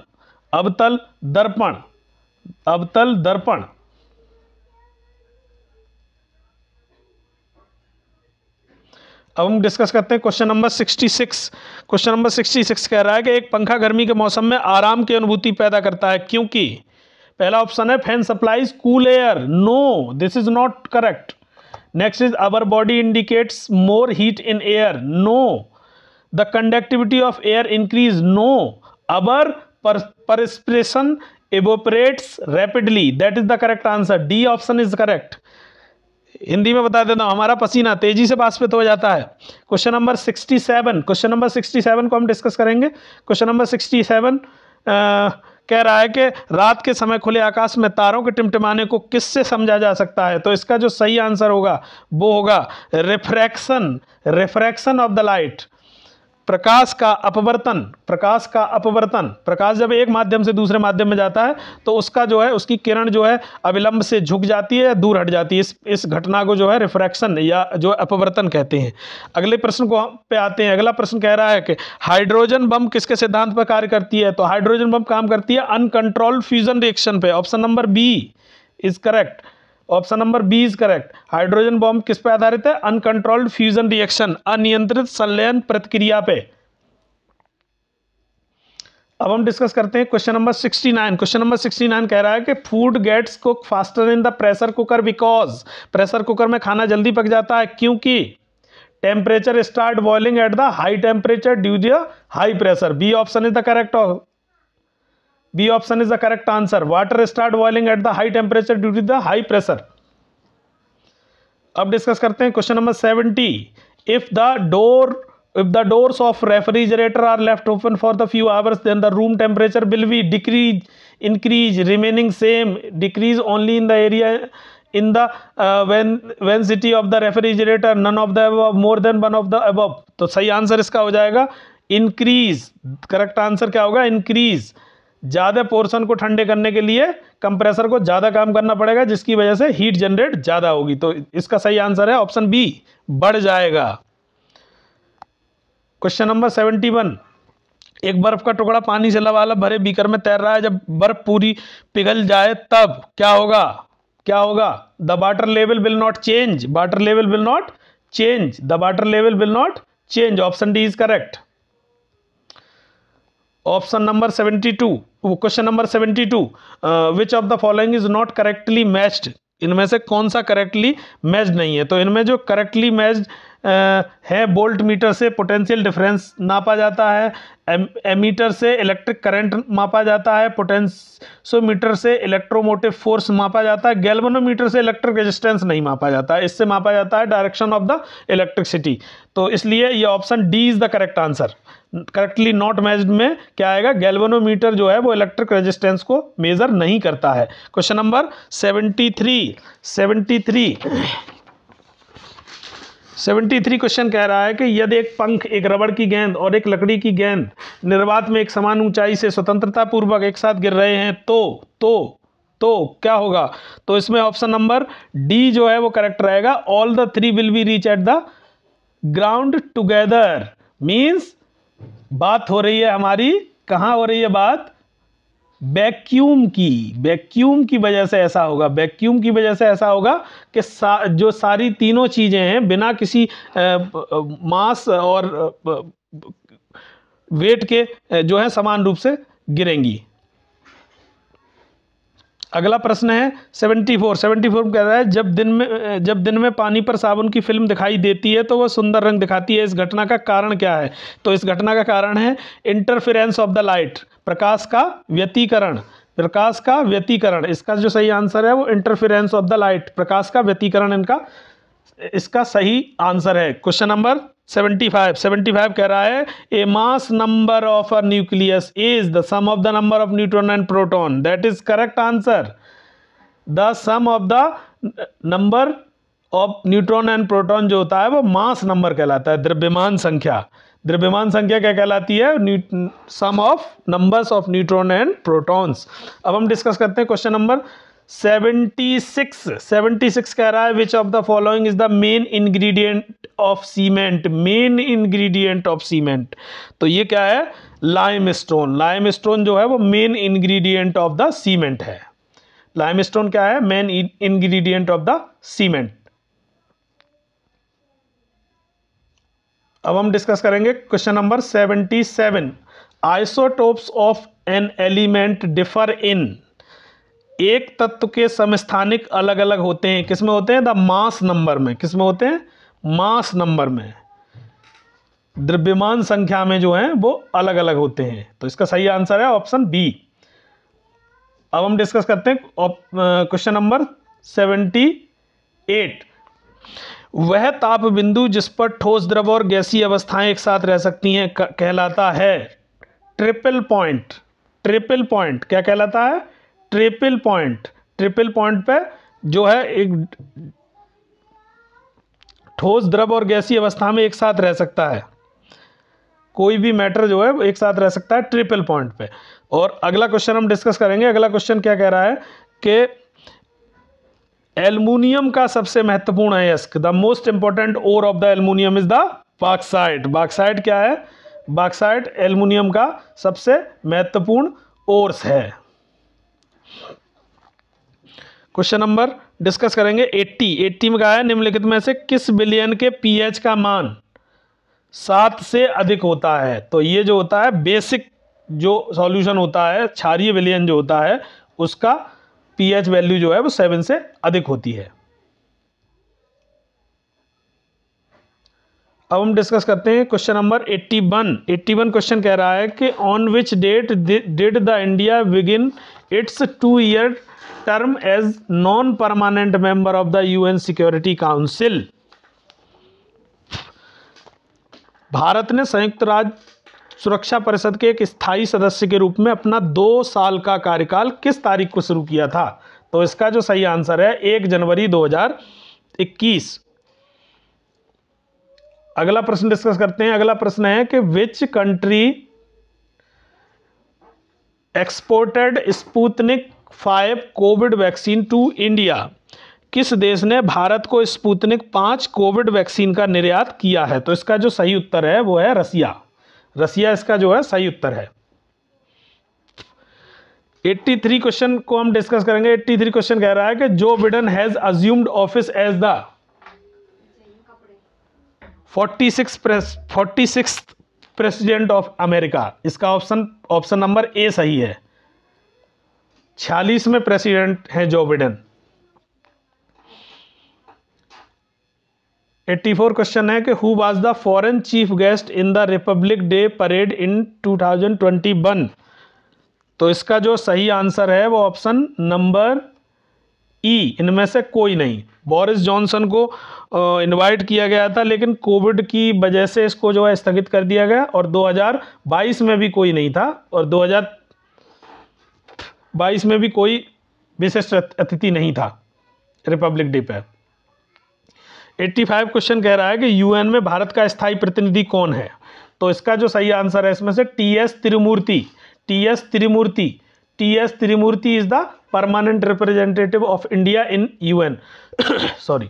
Speaker 1: अब तल दर्पण अब तल दर्पण अब हम डिस्कस करते हैं क्वेश्चन नंबर 66 क्वेश्चन नंबर 66 कह रहा है कि एक पंखा गर्मी के मौसम में आराम की अनुभूति पैदा करता है क्योंकि पहला ऑप्शन है fan supplies cool air no this is not correct next is our body indicates more heat in air no the conductivity of air increase no our perspiration evaporates rapidly that is the correct answer D option is correct Hindi में बता देता हूँ हमारा पसीना तेजी से बाष्पित हो जाता है question number sixty seven question number sixty seven को हम डिस्कस करेंगे क्वेश्चन नंबर सिक्सटी सेवन कह रहा है कि रात के समय खुले आकाश में तारों के टिमटिमाने को किससे समझा जा सकता है तो इसका जो सही आंसर होगा वो होगा refraction refraction of the light प्रकाश का अपवर्तन प्रकाश का अपवर्तन प्रकाश जब एक माध्यम से दूसरे माध्यम में जाता है तो उसका जो है उसकी किरण जो है अविलंब से झुक जाती है या दूर हट जाती है इस इस घटना को जो है रिफ्रैक्शन या जो अपवर्तन कहते हैं अगले प्रश्न को पे आते हैं अगला प्रश्न कह रहा है कि हाइड्रोजन बम किसके सिद्धांत पर कार्य करती है तो हाइड्रोजन बम काम करती है अनकंट्रोल फ्यूजन रिएक्शन पे option number B is correct option number B is correct hydrogen bomb किस पे आधारित है अनकंट्रोल्ड फ्यूजन रिएक्शन अनियंत्रित संलयन प्रतिक्रिया पे अब हम डिस्कस करते हैं क्वेश्चन नंबर 69 क्वेश्चन नंबर 69 कह रहा है कि food gets cook faster in the pressure cooker because pressure cooker में खाना जल्दी पक जाता है क्योंकि temperature start boiling at the high temperature due the high pressure B option is the correct B option is the correct answer water start boiling at the high temperature due to the high pressure अब discuss करते हैं question number seventy if the door if the doors of refrigerator are left open for the few hours then the room temperature will we decrease increase remaining same decrease only in the area in than when city of the refrigerator none of the above more than one of the above तो सही answer इसका हो जाएगा increase correct answer क्या होगा increase ज़्यादा portion को ठंडे करने के लिए कंप्रेसर को ज़्यादा काम करना पड़ेगा जिसकी वजह से हीट जनरेट ज़्यादा होगी तो इसका सही आंसर है ऑप्शन बी बढ़ जाएगा क्वेश्चन नंबर सेवेंटी वन एक बर्फ का टुकड़ा पानी से लबालब भरे बीकर में तैर रहा है जब बर्फ पूरी पिघल जाए तब क्या होगा क्या होगा the water level will not change water level will not change the water level will not change option D is correct option number seventy two question number seventy two which of the following is not correctly matched इनमें से कौन सा correctly matched नहीं है तो इनमें जो correctly matched है बोल्ट मीटर से पोटेंशियल डिफरेंस नापा जाता है एमीटर से इलेक्ट्रिक करंट मापा जाता है पोटेंशियोमीटर से इलेक्ट्रोमोटिव फोर्स मापा जाता है मीटर से इलेक्ट्रिक रेजिस्टेंस नहीं मापा जाता है इससे मापा जाता है डायरेक्शन ऑफ द इलेक्ट्रिसिटी तो इसलिए ये option D is the correct answer correctly not matched में क्या आएगा गैल्वेनोमीटर जो है वो इलेक्ट्रिक रेजिस्टेंस को मेजर नहीं करता है question number seventy three seventy three seventy three question कह रहा है कि यदि एक पंख एक रबड़ की गेंद और एक लकड़ी की गेंद निर्वात में एक समान ऊंचाई से स्वतंत्रता पूर्वक एक साथ गिर रहे हैं तो तो तो क्या होगा तो इसमें ऑप्शन नंबर डी जो है वो करेक्ट रहेगा all the three will be reach at the ground together means बात हो रही है हमारी कहाँ हो रही है बात वैक्यूम की वैक्यूम की वजह से ऐसा होगा वैक्यूम की वजह से ऐसा होगा कि सा, जो सारी तीनों चीज़ें हैं बिना किसी आ, मास और वेट के जो है समान रूप से गिरेंगी अगला प्रश्न है सेवेंटी फोर सेवेंटी फोर कह रहा है जब दिन में जब दिन में पानी पर साबुन की फिल्म दिखाई देती है तो वह सुंदर रंग दिखाती है इस घटना का कारण क्या है तो इस घटना का कारण है इंटरफेरेंस ऑफ द लाइट प्रकाश का व्यतीकरण प्रकाश का व्यतीकरण इसका जो सही आंसर है वो इंटरफेरेंस ऑफ द लाइट प्रकाश का व्यतीकरण इनका इसका सही आंसर है question number seventy five seventy five कह रहा है a mass number of a nucleus is the sum of the number of neutron and proton that is correct answer the sum of the number of neutron and proton जो होता है वो mass number कहलाता है द्रव्यमान संख्या द्रव्यमान संख्या क्या कहलाती है sum of numbers of neutron and protons अब हम डिस्कस करते हैं question number seventy six seventy six कह रहा है which of the following is the main ingredient of cement main ingredient of cement तो ये क्या है लाइम स्टोन लाइम स्टोन जो है वो main ingredient of the cement है लाइम स्टोन क्या है main ingredient of the cement अब हम डिस्कस करेंगे question number seventy seven isotopes of an element differ in एक तत्व के समस्थानिक अलग अलग होते हैं किसमें होते हैं द मास नंबर में किसमें होते हैं मास नंबर में द्रव्यमान संख्या में जो है वो अलग अलग होते हैं तो इसका सही आंसर है ऑप्शन बी अब हम डिस्कस करते हैं क्वेश्चन नंबर सेवेंटी एट वह ताप बिंदु जिस पर ठोस द्रव और गैसीय अवस्थाएं एक साथ रह सकती हैं कहलाता है ट्रिपल पॉइंट ट्रिपल पॉइंट क्या कहलाता है ट्रिपल पॉइंट ट्रिपल पॉइंट पे जो है एक ठोस द्रव और गैसीय अवस्था में एक साथ रह सकता है कोई भी मैटर जो है एक साथ रह सकता है ट्रिपल पॉइंट पे और अगला क्वेश्चन हम डिस्कस करेंगे अगला क्वेश्चन क्या कह रहा है कि एल्युमिनियम का सबसे महत्वपूर्ण अयस्क the most important ore of the aluminium is the bauxite bauxite क्या है बाक्साइट एल्युमिनियम का सबसे महत्वपूर्ण ओर्स है क्वेश्चन नंबर डिस्कस करेंगे 80 80 में कहा है निम्नलिखित में से किस बिलियन के पीएच का मान सात से अधिक होता है तो ये जो होता है बेसिक जो सॉल्यूशन होता है क्षारीय बिलियन जो होता है उसका पीएच वैल्यू जो है वो सेवन से अधिक होती है अब हम डिस्कस करते हैं क्वेश्चन नंबर 81 81 क्वेश्चन कह रहा है कि on which date did the India begin its two year term as non permanent member of the UN security council Bharat ने संयुक्त राज्य सुरक्षा परिषद के एक स्थायी सदस्य के रूप में अपना दो साल का कार्यकाल किस तारीख को शुरू किया था तो इसका जो सही आंसर है एक जनवरी 2021 अगला प्रश्न डिस्कस करते हैं अगला प्रश्न है कि which country exported Sputnik five Covid vaccine to India किस देश ने भारत को स्पूतनिक पाँच कोविड वैक्सीन का निर्यात किया है तो इसका जो सही उत्तर है वो है रसिया रसिया इसका जो है सही उत्तर है 83 क्वेश्चन को हम डिस्कस करेंगे 83 क्वेश्चन कह रहा है कि Joe Biden has assumed office as the 46 forty six president of America इसका ऑप्शन ऑप्शन नंबर ए सही है छियालीस में प्रेसिडेंट हैं जो बिडेन 84 क्वेश्चन है कि who was the foreign chief guest in the Republic Day parade in 2021 तो इसका जो सही आंसर है वो ऑप्शन नंबर ई e, इनमें से कोई नहीं बोरिस जॉनसन को इनवाइट किया गया था लेकिन कोविड की वजह से इसको जो है स्थगित कर दिया गया और 2022 में भी कोई नहीं था और 2022 में भी कोई विशिष्ट अतिथि नहीं था रिपब्लिक डे पर 85 क्वेश्चन कह रहा है कि यूएन में भारत का स्थायी प्रतिनिधि कौन है तो इसका जो सही आंसर है इसमें से T S Tirumurti T S Tirumurti T S Tirumurti is the permanent representative of India in UN sorry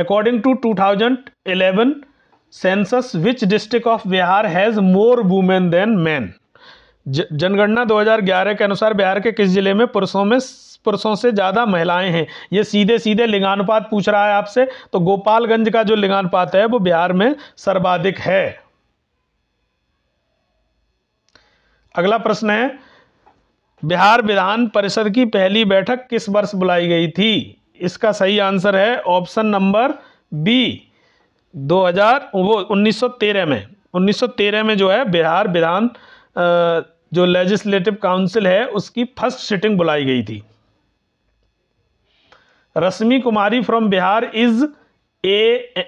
Speaker 1: according to 2011 census which district of Bihar has more women than men जनगणना 2011 के अनुसार बिहार के किस जिले में पुरुषों में पुरुषों से ज़्यादा महिलाएं हैं ये सीधे सीधे लिंगानुपात पूछ रहा है आपसे तो गोपालगंज का जो लिंगानुपात है वो बिहार में सर्वाधिक है अगला प्रश्न है बिहार विधान परिषद की पहली बैठक किस वर्ष बुलाई गई थी इसका सही आंसर है ऑप्शन नंबर बी 2000 वो 1913 में 1913 में जो है बिहार विधान जो लेजिस्लेटिव काउंसिल है उसकी फर्स्ट सिटिंग बुलाई गई थी Rashmi Kumari from Bihar is a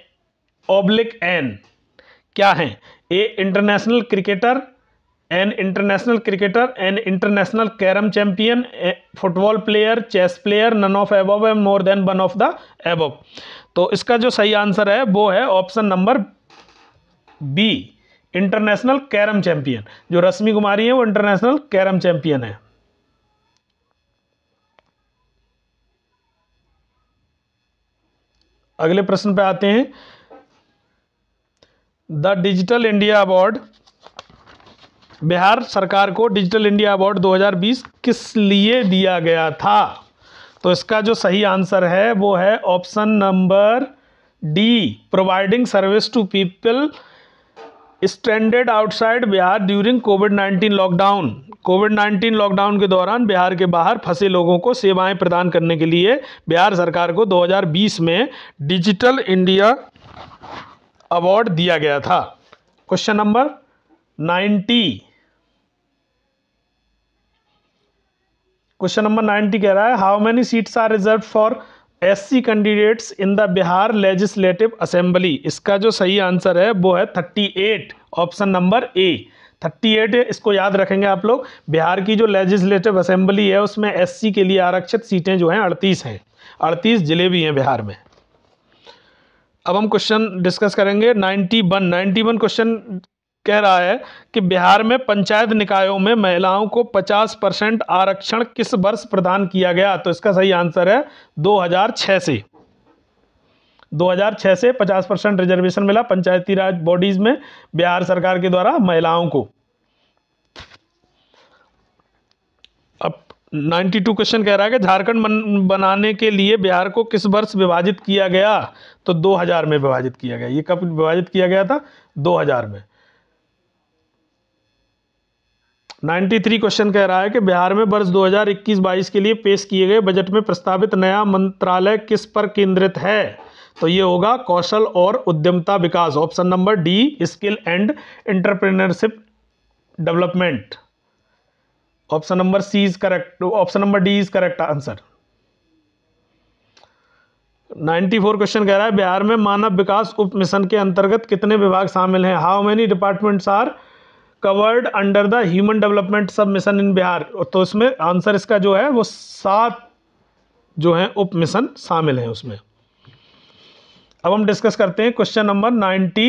Speaker 1: oblique an क्या है a international cricketer an international cricketer an international carrom champion football player chess player none of above and more than one of the above तो इसका जो सही answer है वो है option number B international carrom champion जो रश्मि कुमारी है वो इंटरनेशनल कैरम चैंपियन है अगले प्रश्न पे आते हैं the digital India award Bihar सरकार को डिजिटल इंडिया अवार्ड 2020 किस लिए दिया गया था तो इसका जो सही आंसर है वो है option number D providing service to people standard outside Bihar during Covid 19 lockdown Covid 19 lockdown के दौरान बिहार के बाहर फंसे लोगों को सेवाएं प्रदान करने के लिए बिहार सरकार को 2020 में डिजिटल इंडिया अवार्ड दिया गया था question number 90 question number ninety कह रहा है how many seats are reserve for SC candidates in the Bihar legislative assembly इसका जो सही आंसर है वो है thirty eight option number A thirty eight इसको याद रखेंगे आप लोग बिहार की जो लेजिस्लेटिव असेंबली है उसमें एससी के लिए आरक्षित सीटें जो हैं अड़तीस हैं अड़तीस जिले भी हैं बिहार में अब हम क्वेश्चन डिस्कस करेंगे नाइन्टी वन क्वेश्चन कह रहा है कि बिहार में पंचायत निकायों में महिलाओं को 50 परसेंट आरक्षण किस वर्ष प्रदान किया गया तो इसका सही आंसर है 2006 से 2006 से 50 परसेंट रिजर्वेशन मिला पंचायती राज बॉडीज में बिहार सरकार के द्वारा महिलाओं को अब 92 क्वेश्चन कह रहा है कि झारखंड बनाने के लिए बिहार को किस वर्ष विभाजित किया गया तो 2000 में विभाजित किया गया ये कब विभाजित किया गया था 2000 में 93 क्वेश्चन कह रहा है कि बिहार में वर्ष 2021-22 के लिए पेश किए गए बजट में प्रस्तावित नया मंत्रालय किस पर केंद्रित है तो ये होगा कौशल और उद्यमता विकास option number D skill and entrepreneurship development option number C is correct option number D is correct answer 94 question कह रहा है बिहार में मानव विकास उप मिशन के अंतर्गत कितने विभाग शामिल हैं how many departments are covered under the human development sub mission in Bihar तो इसमें आंसर इसका जो है वो सात जो है उप मिशन शामिल हैं उसमें अब हम डिस्कस करते हैं क्वेश्चन नंबर नाइन्टी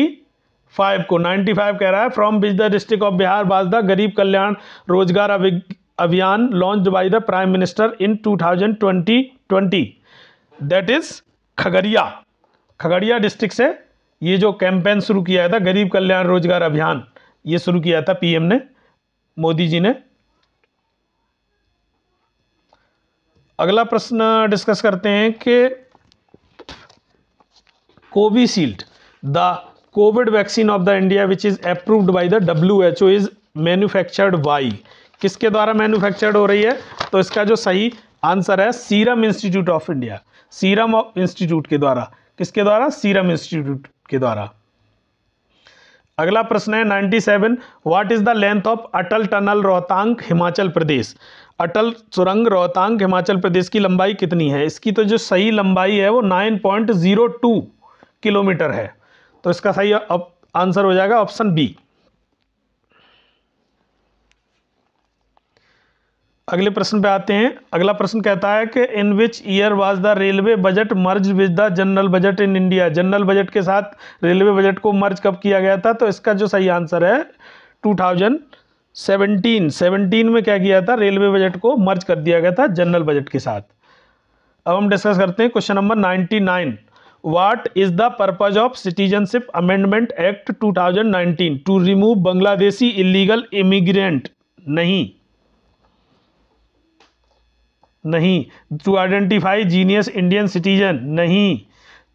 Speaker 1: फाइव को नाइन्टी फाइव कह रहा है फ्रॉम बिज the district of Bihar was the गरीब Kalyan Rozgar Abhiyan launch by the prime minister in two thousand twenty twenty that is Khagaria Khagaria district से ये जो कैंपेन शुरू किया था गरीब कल्याण रोजगार अभियान ये शुरू किया था पीएम ने मोदी जी ने अगला प्रश्न डिस्कस करते हैं कि Covishield the Covid vaccine of the India which is approved by the W H O is manufactured by किसके द्वारा मैन्युफैक्चर्ड हो रही है तो इसका जो सही आंसर है Serum Institute of India Serum Institute के द्वारा किसके द्वारा सीरम इंस्टीट्यूट के द्वारा अगला प्रश्न है 97 seven what is the length of Atal tunnel Rohtang Himachal Pradesh Atal सुरंग रोहतांग हिमाचल प्रदेश की लंबाई कितनी है इसकी तो जो सही लंबाई है वो 9.02 किलोमीटर है तो इसका सही आंसर हो जाएगा ऑप्शन बी अगले प्रश्न पे आते हैं अगला प्रश्न कहता है कि in which year was the railway budget merge with the general budget in India general budget के साथ रेलवे बजट को मर्ज कब किया गया था तो इसका जो सही आंसर है 2017 17 में क्या किया था रेलवे बजट को मर्ज कर दिया गया था जनरल बजट के साथ अब हम डिस्कस करते हैं question number ninety what is the purpose of citizenship amendment act 2019 to remove Bangladeshi illegal immigrant नहीं नहीं to identify genuine Indian citizen नहीं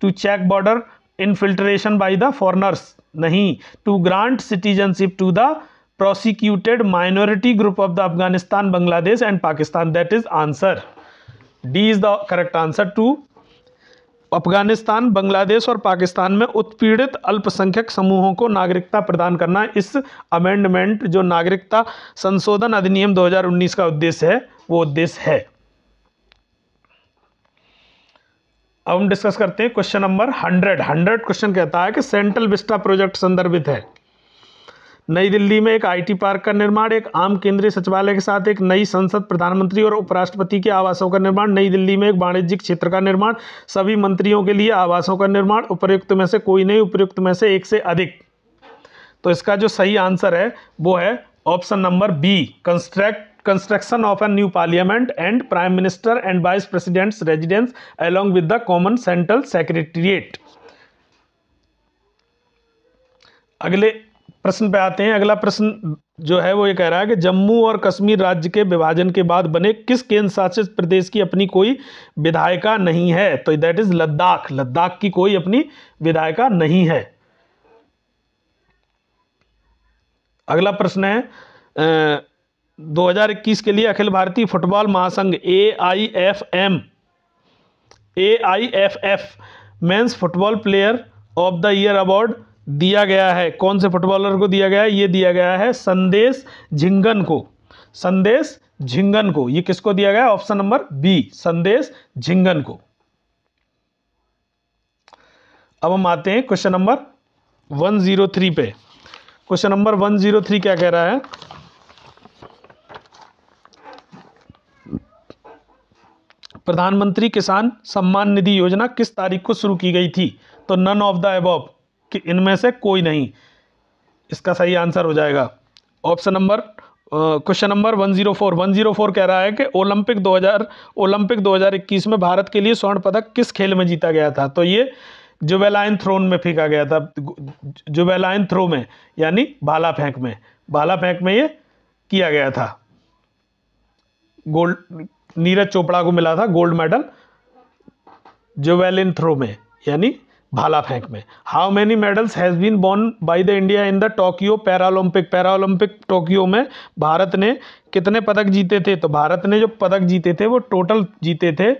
Speaker 1: to check border infiltration by the foreigners नहीं to grant citizenship to the prosecuted minority group of the Afghanistan Bangladesh and Pakistan that is answer D is the correct answer to Afghanistan Bangladesh और पाकिस्तान में उत्पीड़ित अल्पसंख्यक समूहों को नागरिकता प्रदान करना इस अमेंडमेंट जो नागरिकता संशोधन अधिनियम 2019 का उद्देश्य है वो उद्देश्य है अब हम डिस्कस करते हैं question number hundred hundred question कहता है कि सेंट्रल विस्टा प्रोजेक्ट संदर्भित है नई दिल्ली में एक आईटी पार्क का निर्माण एक आम केंद्रीय सचिवालय के साथ एक नई संसद प्रधानमंत्री और उपराष्ट्रपति के आवासों का निर्माण नई दिल्ली में एक वाणिज्यिक क्षेत्र का निर्माण सभी मंत्रियों के लिए आवासों का निर्माण उपयुक्त में से कोई नहीं उपयुक्त में से एक से अधिक तो इसका जो सही आंसर है वो है option number B construct construction of a new parliament and prime minister and vice president's residence along with the common central secretariat अगले प्रश्न पे आते हैं अगला प्रश्न जो है वो ये कह रहा है कि जम्मू और कश्मीर राज्य के विभाजन के बाद बने किस केंद्र शासित प्रदेश की अपनी कोई विधायिका नहीं है तो दैट इज लद्दाख लद्दाख की कोई अपनी विधायिका नहीं है अगला प्रश्न है 2021 के लिए अखिल भारतीय फुटबॉल महासंघ A I F M A I F F men's football player of the year award दिया गया है कौन से फुटबॉलर को दिया गया है ये दिया गया है संदेश झिंगन को संदेश झिंगन को ये किसको दिया गया ऑप्शन नंबर बी संदेश झिंगन को अब हम आते हैं क्वेश्चन नंबर 103 पे क्वेश्चन नंबर 103 क्या कह रहा है प्रधानमंत्री किसान सम्मान निधि योजना किस तारीख को शुरू की गई थी तो नन ऑफ द एबॉब कि इनमें से कोई नहीं इसका सही आंसर हो जाएगा ऑप्शन नंबर क्वेश्चन नंबर 104 104 कह रहा है कि ओलंपिक 2000 ओलंपिक 2021 में भारत के लिए स्वर्ण पदक किस खेल में जीता गया था तो ये जुबेलाइन थ्रोन में फेंका गया था जुबेलाइन थ्रो में यानी भाला फेंक में भाला फेंक में ये किया गया था गोल्ड नीरज चोपड़ा को मिला था गोल्ड मेडल जोवेलिन थ्रो में यानी भाला फेंक में how many medals has been born by the India in the Tokyo Paralympic Paralympic Tokyo में भारत ने कितने पदक जीते थे तो भारत ने जो पदक जीते थे वो टोटल जीते थे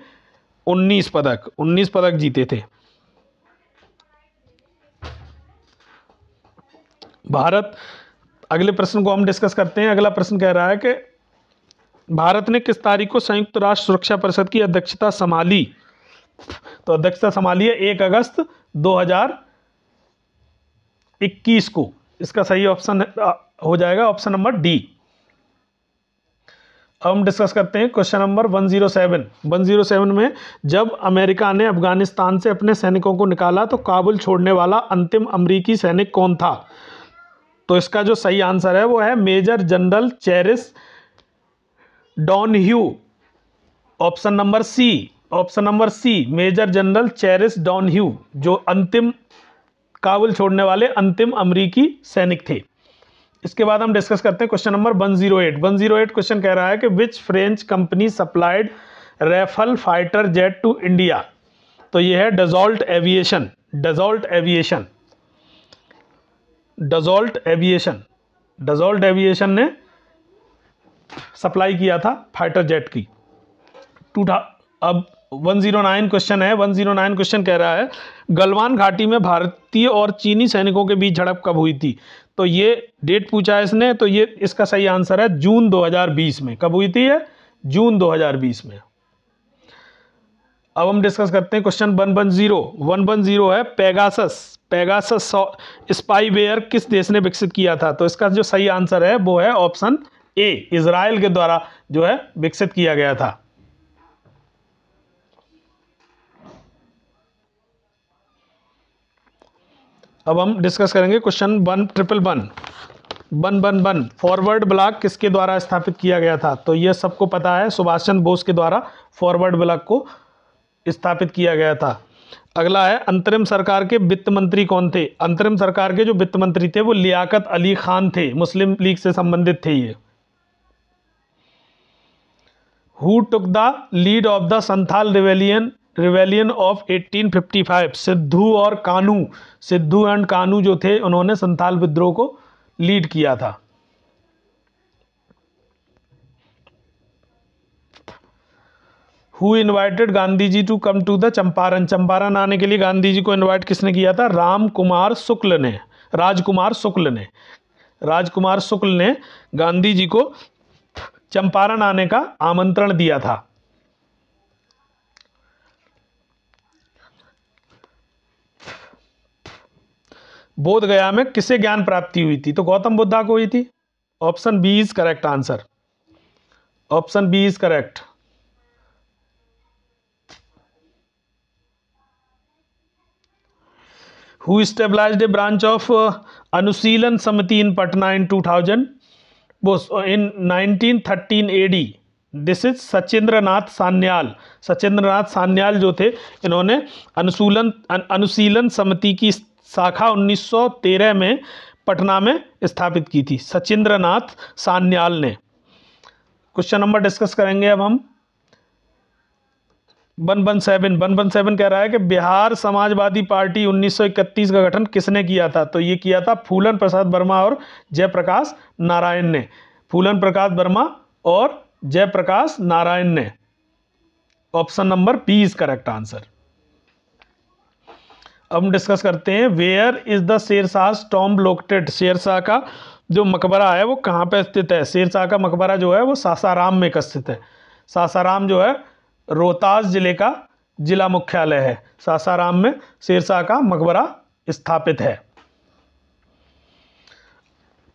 Speaker 1: उन्नीस पदक उन्नीस पदक जीते थे भारत अगले प्रश्न को हम डिस्कस करते हैं अगला प्रश्न कह रहा है कि भारत ने किस तारीख को संयुक्त राष्ट्र सुरक्षा परिषद की अध्यक्षता संभाली तो अध्यक्षता संभाली है एक अगस्त 2021 को इसका सही ऑप्शन हो जाएगा ऑप्शन नंबर डी अब हम डिस्कस करते हैं क्वेश्चन नंबर 107 107 में जब अमेरिका ने अफगानिस्तान से अपने सैनिकों को निकाला तो काबुल छोड़ने वाला अंतिम अमरीकी सैनिक कौन था तो इसका जो सही आंसर है वो है मेजर जनरल चेरिस डॉन ह्यू option number C option number C major general चेरिस डॉन ह्यू जो अंतिम काबुल छोड़ने वाले अंतिम अमरीकी सैनिक थे इसके बाद हम डिस्कस करते हैं क्वेश्चन नंबर 108 108 क्वेश्चन कह रहा है कि which French company supplied Rafale fighter jet to India तो यह है Dassault aviation Dassault aviation Dassault aviation Dassault aviation ने सप्लाई किया था फाइटर जेट की टू अब 109 क्वेश्चन है 109 क्वेश्चन कह रहा है गलवान घाटी में भारतीय और चीनी सैनिकों के बीच झड़प कब हुई थी तो ये डेट पूछा है इसने तो ये इसका सही आंसर है जून 2020 में कब हुई थी ये जून 2020 में अब हम डिस्कस करते हैं क्वेश्चन 110 110 वन वन जीरो है पेगासस पेगासस स्पाईवेयर किस देश ने विकसित किया था तो इसका जो सही आंसर है वो है ऑप्शन ए इसराइल के द्वारा जो है विकसित किया गया था अब हम डिस्कस करेंगे question one triple one one one one Forward Bloc किसके द्वारा स्थापित किया गया था तो यह सबको पता है सुभाष चंद्र बोस के द्वारा फॉरवर्ड ब्लॉक को स्थापित किया गया था अगला है अंतरिम सरकार के वित्त मंत्री कौन थे अंतरिम सरकार के जो वित्त मंत्री थे वो लियाकत अली खान थे मुस्लिम लीग से संबंधित थे ये who took the lead of the Santhal rebellion rebellion of 1855 Sidhu और कानू सिद्धू एंड कानू जो थे उन्होंने संथाल विद्रोह को लीड किया था who invited Gandhi ji to come to the Champaran Champaran आने के लिए गांधी जी को इन्वाइट किसने किया था राम कुमार शुक्ल ने राजकुमार शुक्ल ने राजकुमार शुक्ल ने गांधी जी को चंपारण आने का आमंत्रण दिया था बोध गया में किसे ज्ञान प्राप्ति हुई थी तो गौतम बुद्धा को हुई थी option B is correct answer option B is correct who stabilise a branch of Anushilan Samiti in Patna in 2000 in 1913 D this is Sachindra Nath Sanyal Sachindra Nath Sanyal जो थे इन्होंने अनुशूलन अनुशीलन समिति की शाखा 1913 में पटना में स्थापित की थी सचिंद्र नाथ सान्याल ने क्वेश्चन नंबर डिस्कस करेंगे अब हम one one seven one one seven कह रहा है कि बिहार समाजवादी पार्टी 1931 का गठन किसने किया था तो ये किया था फूलन प्रसाद वर्मा और जयप्रकाश नारायण ने फूलन प्रकाश वर्मा और जयप्रकाश नारायण ने option number P is correct answer अब हम डिस्कस करते हैं where is the Sher Shah tomb located Sher Shah का जो मकबरा है वो कहाँ पर स्थित है शेरशाह का मकबरा जो है वो सासाराम में स्थित है सासाराम जो है रोहतास जिले का जिला मुख्यालय है सासाराम में सिरसा का मकबरा स्थापित है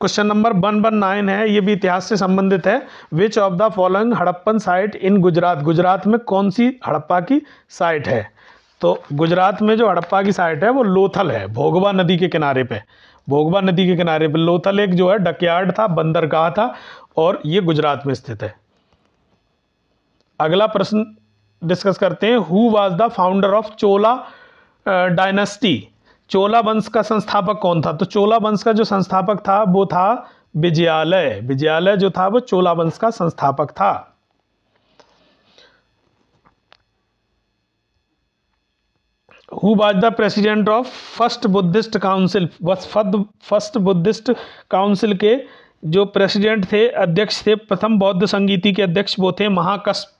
Speaker 1: question number one one nine है ये भी इतिहास से संबंधित है which of the following Harappan site in Gujarat Gujarat में कौन सी हड़प्पा की साइट है तो गुजरात में जो हड़प्पा की साइट है वो लोथल है भोगवा नदी के किनारे पे भोगवा नदी के किनारे पे लोथल एक जो है डकयार्ड था बंदरगाह था और ये गुजरात में स्थित है अगला प्रश्न डिस्कस करते हैं who was the founder of Chola dynasty Chola वंश का संस्थापक कौन था तो चोला वंश का जो संस्थापक था वो था विजयालय विजयालय जो था वो चोला वंश का संस्थापक था who was the president of first Buddhist council first Buddhist council के जो प्रेसिडेंट थे अध्यक्ष थे प्रथम बौद्ध संगीति के अध्यक्ष वो थे महाकश्यप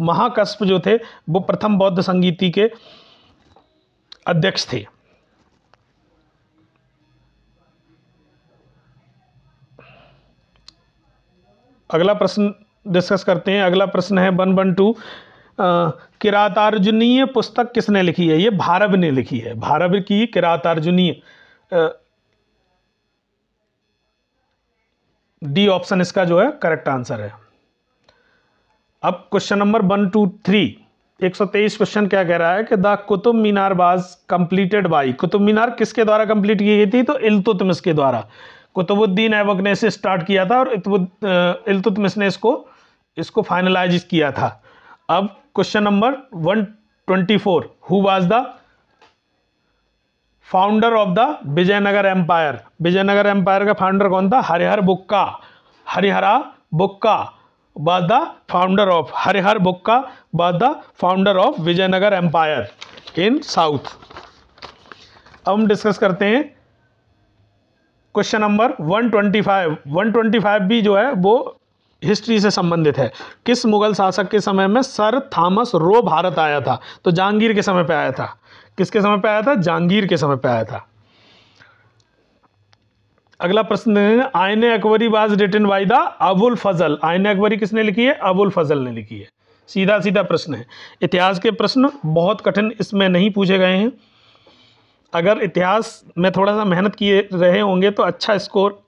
Speaker 1: महाकस्प जो थे वो प्रथम बौद्ध संगीति के अध्यक्ष थे अगला प्रश्न डिस्कस करते हैं अगला प्रश्न है वन वन टू किरातार्जुनीय पुस्तक किसने लिखी है ये भारव ने लिखी है भारव की किरातार्जुनीय डी ऑप्शन इसका जो है करेक्ट आंसर है अब question number one two three एक सौ तेईस क्वेश्चन क्या कह रहा है कि द कुतुब मीनार बाज कंप्लीटेड बाई कुतुब मीनार किसके द्वारा कंप्लीट की गई थी तो इल्तुतमिस के द्वारा कुतुबुद्दीन ऐबक ने इसे स्टार्ट किया था और इल्तुतमिस ने इसको इसको फाइनलाइज किया था अब question number one twenty four who was the founder of the Vijayanagar empire Vijayanagar empire का फाउंडर कौन था Harihara Bukka Harihara Bukka was the founder of Harihara Bukka was the founder of Vijayanagar empire in south अब हम डिस्कस करते हैं क्वेश्चन नंबर 125 125 भी जो है वो हिस्ट्री से संबंधित है किस मुगल शासक के समय में सर थॉमस रो भारत आया था तो जहांगीर के समय पे आया था किसके समय पे आया था जहांगीर के समय पे आया था अगला प्रश्न Ain Akbari was written by the Abul Fazal Ain Akbari किसने लिखी है अबुल फजल ने लिखी है सीधा सीधा प्रश्न है इतिहास के प्रश्न बहुत कठिन इसमें नहीं पूछे गए हैं अगर इतिहास में थोड़ा सा मेहनत किए रहे होंगे तो अच्छा स्कोर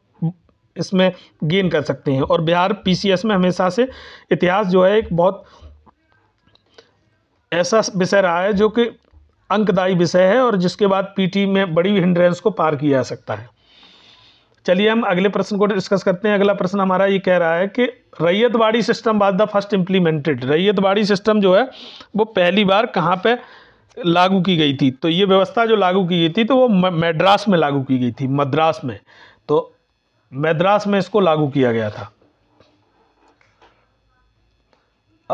Speaker 1: इसमें गेन कर सकते हैं और बिहार पीसीएस में हमेशा से इतिहास जो है एक बहुत ऐसा विषय रहा है जो कि अंकदायी विषय है और जिसके बाद पीटी में बड़ी हिंड्रेंस को पार किया जा सकता है चलिए हम अगले प्रश्न को डिस्कस करते हैं अगला प्रश्न हमारा ये कह रहा है कि रैयतवाड़ी सिस्टम बाद the first implemented Ryotwari system जो है वो पहली बार कहाँ पे लागू की गई थी तो ये व्यवस्था जो लागू की गई थी तो वो मद्रास में लागू की गई थी मद्रास में तो मद्रास में इसको लागू किया गया था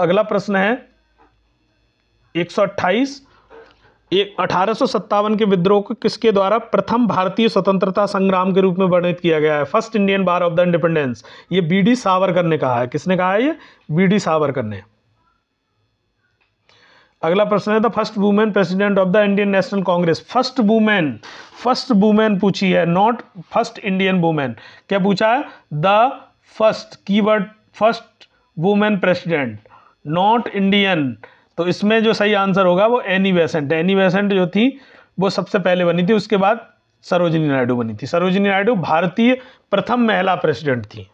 Speaker 1: अगला प्रश्न है 128 ये अठारह के विद्रोह को किसके द्वारा प्रथम भारतीय स्वतंत्रता संग्राम के रूप में वर्णित किया गया है first Indian war of the independence ये बी डी सावरकर ने कहा है किसने कहा है ये बी डी सावरकर ने अगला प्रश्न है the first women president of the Indian National Congress first women first women पूछी है नॉट फर्स्ट इंडियन वुमेन क्या पूछा है द फर्स्ट की first women president not Indian तो इसमें जो सही आंसर होगा वो एनी वेसेंट एनी वेसेंट जो थी वो सबसे पहले बनी थी उसके बाद सरोजनी नायडू बनी थी सरोजनी नायडू भारतीय प्रथम महिला प्रेसिडेंट थी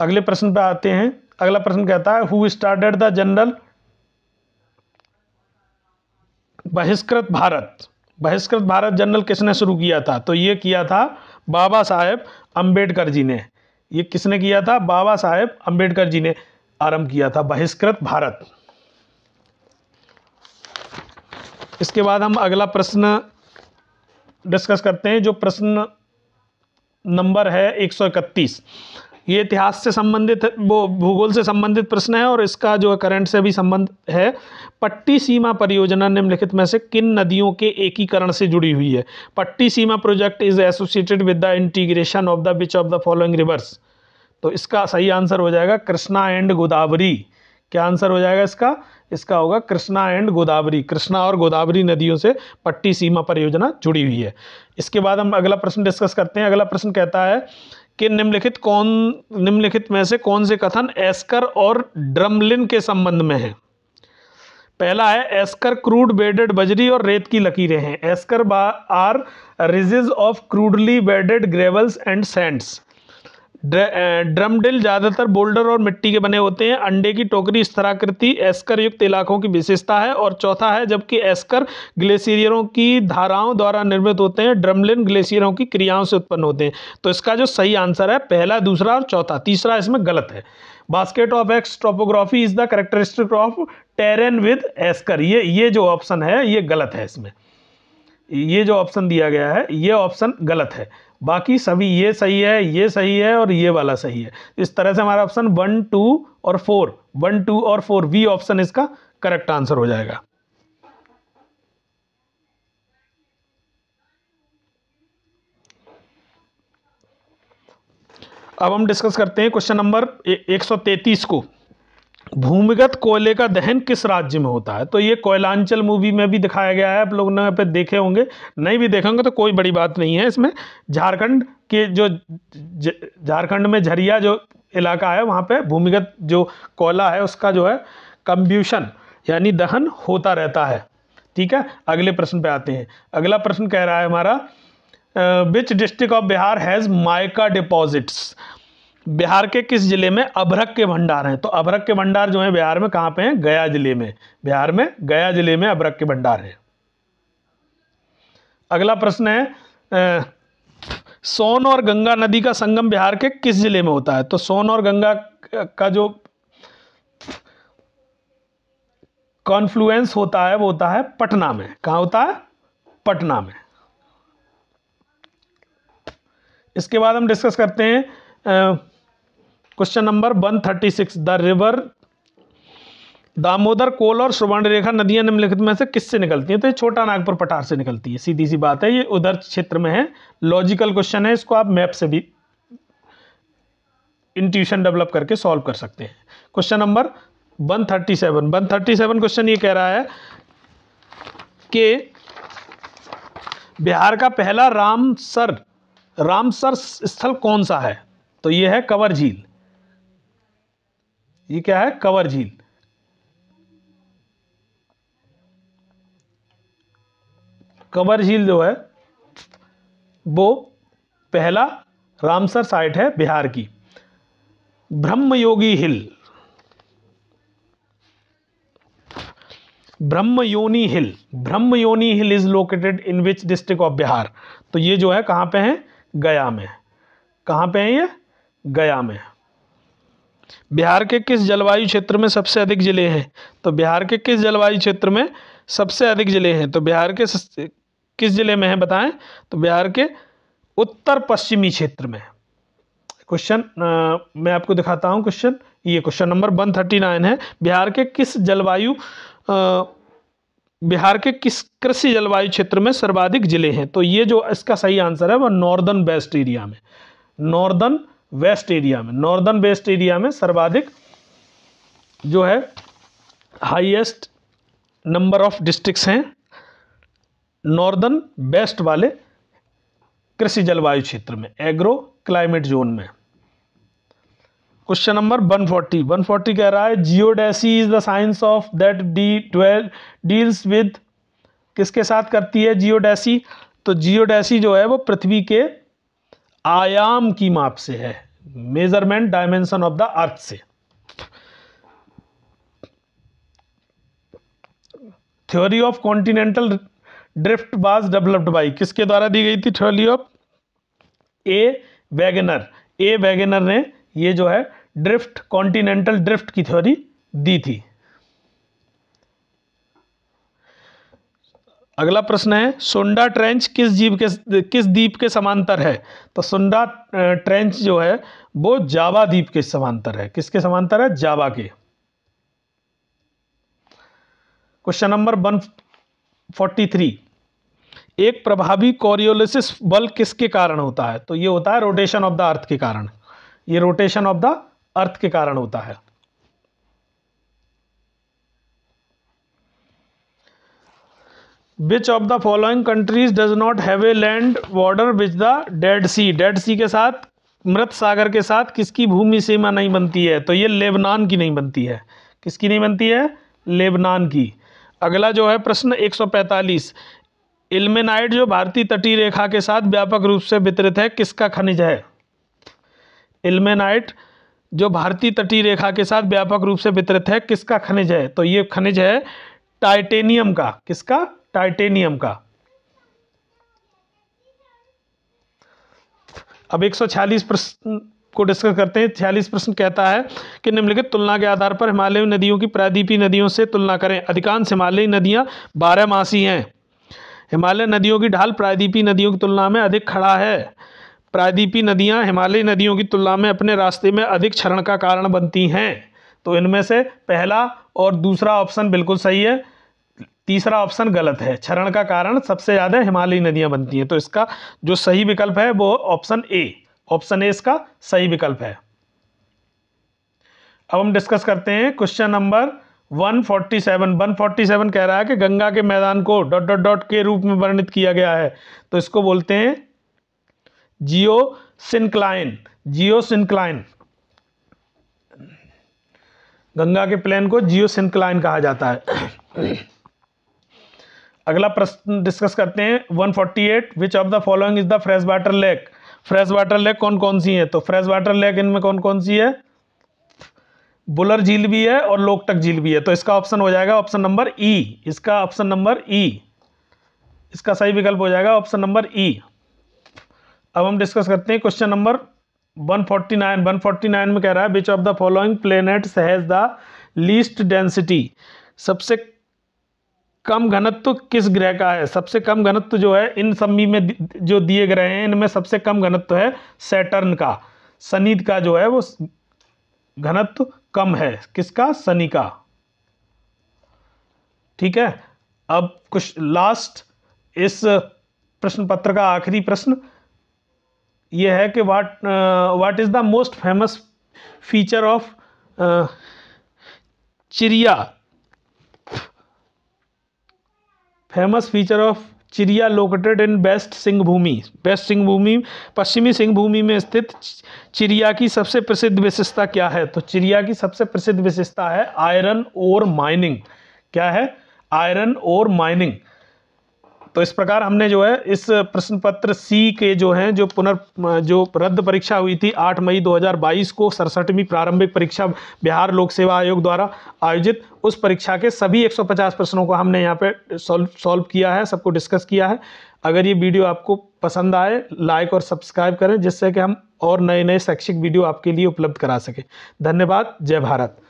Speaker 1: अगले प्रश्न पे आते हैं अगला प्रश्न कहता है हु स्टार्टेड द जनरल बहिष्कृत भारत बहिष्कृत भारत जनरल किसने शुरू किया था तो ये किया था बाबा साहेब अम्बेडकर जी ने ये किसने किया था बाबा साहेब अम्बेडकर जी ने आरंभ किया था बहिष्कृत भारत इसके बाद हम अगला प्रश्न डिस्कस करते हैं जो प्रश्न नंबर है इकतीस ये इतिहास से संबंधित वो भूगोल से संबंधित प्रश्न है और इसका जो है करंट से भी संबंध है पट्टी सीमा परियोजना निम्नलिखित में से किन नदियों के एकीकरण से जुड़ी हुई है Pattiseema project is associated with the integration of the which of the following rivers तो इसका सही आंसर हो जाएगा कृष्णा एंड गोदावरी क्या आंसर हो जाएगा इसका इसका होगा कृष्णा एंड गोदावरी कृष्णा और गोदावरी नदियों से पट्टी सीमा परियोजना जुड़ी हुई है इसके बाद हम अगला प्रश्न डिस्कस करते हैं अगला प्रश्न कहता है कि निम्नलिखित कौन निम्नलिखित में से कौन से कथन एस्कर और ड्रमलिन के संबंध में है पहला है एस्कर क्रूड बेडेड बजरी और रेत की लकीरें हैं esker R ridges of crudely bedded gravels and sands drumlin ज़्यादातर बोल्डर और मिट्टी के बने होते हैं अंडे की टोकरी स्तराकृति एस्कर युक्त इलाकों की विशेषता है और चौथा है जबकि एस्कर ग्लेशियरों की धाराओं द्वारा निर्मित होते हैं ड्रमलिन ग्लेशियरों की क्रियाओं से उत्पन्न होते हैं तो इसका जो सही आंसर है पहला दूसरा और चौथा तीसरा इसमें गलत है basket of eggs topography is the characteristic of terrain with esker ये ये जो ऑप्शन है ये गलत है इसमें ये जो ऑप्शन दिया गया है ये ऑप्शन गलत है बाकी सभी ये सही है ये सही है और ये वाला सही है इस तरह से हमारा ऑप्शन वन टू और फोर वन टू और फोर वी ऑप्शन इसका करेक्ट आंसर हो जाएगा अब हम डिस्कस करते हैं क्वेश्चन नंबर 133 को भूमिगत कोयले का दहन किस राज्य में होता है तो ये कोयलांचल मूवी में भी दिखाया गया है आप लोग ने पे देखे होंगे नहीं भी देखेंगे तो कोई बड़ी बात नहीं है इसमें झारखंड के जो झारखंड में झरिया जो इलाका है वहाँ पे भूमिगत जो कोयला है उसका जो है कम्ब्यूशन यानी दहन होता रहता है ठीक है अगले प्रश्न पे आते हैं अगला प्रश्न कह रहा है हमारा which district of Bihar has mica deposits Bihar के किस जिले में अभरक के भंडार हैं तो अभरक के भंडार जो है बिहार में कहाँ पे हैं गया जिले में बिहार में गया जिले में अभरक के भंडार हैं अगला प्रश्न है आ, सोन और गंगा नदी का संगम बिहार के किस जिले में होता है तो सोन और गंगा का जो कॉन्फ्लुएंस होता है वो होता है पटना में कहा होता है पटना में इसके बाद हम डिस्कस करते हैं आ, question number one thirty six the river Damodar Koel और रेखा नदियां निम्नलिखित में से किससे निकलती हैं तो ये छोटा नागपुर पठार से निकलती है सीधी सी बात है ये उधर क्षेत्र में है लॉजिकल क्वेश्चन है इसको आप मैप से भी इंट्यूशन डेवलप करके सॉल्व कर सकते हैं question number one thirty seven one thirty seven question ये कह रहा है कि बिहार का पहला रामसर रामसर स्थल कौन सा है तो ये है कंवर झील ये क्या है कवर झील कवर झील जो है वो पहला रामसर साइट है बिहार की Brahmayoni hill Brahmayoni hill Brahmayoni hill is located in which district of Bihar तो ये जो है कहां पे है गया में कहां पे है ये गया में बिहार के किस जलवायु क्षेत्र में सबसे अधिक ज़िले हैं तो बिहार के किस जलवायु क्षेत्र में सबसे अधिक ज़िले हैं तो बिहार के किस ज़िले में है बताएं तो बिहार के उत्तर पश्चिमी क्षेत्र में क्वेश्चन मैं आपको दिखाता हूं क्वेश्चन ये question number one thirty nine है बिहार के किस जलवायु बिहार के किस कृषि जलवायु क्षेत्र में सर्वाधिक जिले हैं तो ये जो इसका सही आंसर है वह नॉर्दर्न वेस्ट एरिया में नॉर्दर्न वेस्ट एरिया में नॉर्दर्न वेस्ट एरिया में सर्वाधिक जो है हाईएस्ट नंबर ऑफ डिस्ट्रिक्ट्स हैं नॉर्दर्न वेस्ट वाले कृषि जलवायु क्षेत्र में एग्रो क्लाइमेट जोन में क्वेश्चन नंबर 140 140 कह रहा है geodesy is the science of that D twelve deals with किसके साथ करती है जियोडेसी तो जियोडेसी जो है वो पृथ्वी के आयाम की माप से है measurement dimension of the earth से theory of continental drift was developed by किसके द्वारा दी गई थी theory of A Wegener A Wegener ने ये जो है ड्रिफ्ट कॉन्टिनेंटल ड्रिफ्ट की थ्योरी दी थी अगला प्रश्न है सुंडा ट्रेंच किस जीव के किस द्वीप के समांतर है तो सुंडा ट्रेंच जो है वो जावा द्वीप के समांतर है किसके समांतर है जावा के question number one forty three एक प्रभावी कोरियोलिसिस बल किसके कारण होता है तो ये होता है रोटेशन ऑफ द अर्थ के कारण ये रोटेशन ऑफ द अर्थ के कारण होता है which of the following countries does not have a land border which the Dead Sea Dead Sea के साथ मृत सागर के साथ किसकी भूमि सीमा नहीं बनती है तो ये लेबनान की नहीं बनती है किसकी नहीं बनती है लेबनान की अगला जो है प्रश्न 145 इल्मेनाइट जो भारतीय तटीय रेखा के साथ व्यापक रूप से वितरित है किसका खनिज है इल्मेनाइट जो भारतीय तटीय रेखा के साथ व्यापक रूप से वितरित है किसका खनिज है तो ये खनिज है टाइटेनियम का किसका टाइटेनियम का अब छियालीस प्रश्न को डिस्कस करते हैं छियालीस प्रश्न कहता है कि निम्नलिखित तुलना के आधार पर हिमालयी नदियों की प्रादीपी नदियों से तुलना करें अधिकांश हिमालयी नदियाँ मासी हैं हिमालय नदियों की ढाल प्रायद्वीपी नदियों की तुलना में अधिक खड़ा है प्रायद्वीपी नदियाँ हिमालयी नदियों की तुलना में अपने रास्ते में अधिक क्षरण का कारण बनती हैं तो इनमें से पहला और दूसरा ऑप्शन बिल्कुल सही है तीसरा ऑप्शन गलत है क्षरण का कारण सबसे ज़्यादा हिमालयी नदियां बनती हैं तो इसका जो सही विकल्प है वो ऑप्शन ए ऑप्शन ए इसका सही विकल्प है अब हम डिस्कस करते हैं क्वेश्चन नंबर 147 147 कह रहा है कि गंगा के मैदान को डॉट डॉट डॉट के रूप में वर्णित किया गया है तो इसको बोलते हैं geosyncline geosyncline Ganga के प्लेन को जियो सिंक्लाइन कहा जाता है अगला प्रश्न डिस्कस करते हैं 148 which of the following is the fresh water lake fresh water lake कौन कौन सी है तो फ्रेश वाटर लेक इनमें कौन कौन सी है बुलर झील भी है और लोकटक झील भी है तो इसका ऑप्शन हो जाएगा ऑप्शन नंबर ई इसका ऑप्शन नंबर ई इसका सही विकल्प हो जाएगा ऑप्शन नंबर ई अब हम डिस्कस करते हैं क्वेश्चन नंबर 149 149 में कह रहा है which of the following planets has the least density सबसे कम घनत्व किस ग्रह का है सबसे कम घनत्व जो है इन समी में जो दिए ग्रह हैं इनमें सबसे कम घनत्व है सैटर्न का शनि का जो है वो घनत्व कम है किसका शनि का ठीक है अब कुछ लास्ट इस प्रश्न पत्र का आखिरी प्रश्न ये है कि what what is the most famous feature of Chiria famous feature of Chiria located in west Singhbhum west Singhbhum पश्चिमी सिंहभूमि में स्थित चिड़िया की सबसे प्रसिद्ध विशेषता क्या है तो चिड़िया की सबसे प्रसिद्ध विशेषता है आयरन और माइनिंग क्या है आयरन और माइनिंग तो इस प्रकार हमने जो है इस प्रश्न पत्र सी के जो हैं जो पुनर् जो रद्द परीक्षा हुई थी 8 मई 2022 को सड़सठवीं प्रारंभिक परीक्षा बिहार लोक सेवा आयोग द्वारा आयोजित उस परीक्षा के सभी 150 प्रश्नों को हमने यहाँ पे सॉल्व सॉल्व किया है सबको डिस्कस किया है अगर ये वीडियो आपको पसंद आए लाइक और सब्सक्राइब करें जिससे कि हम और नए नए शैक्षिक वीडियो आपके लिए उपलब्ध करा सकें धन्यवाद जय भारत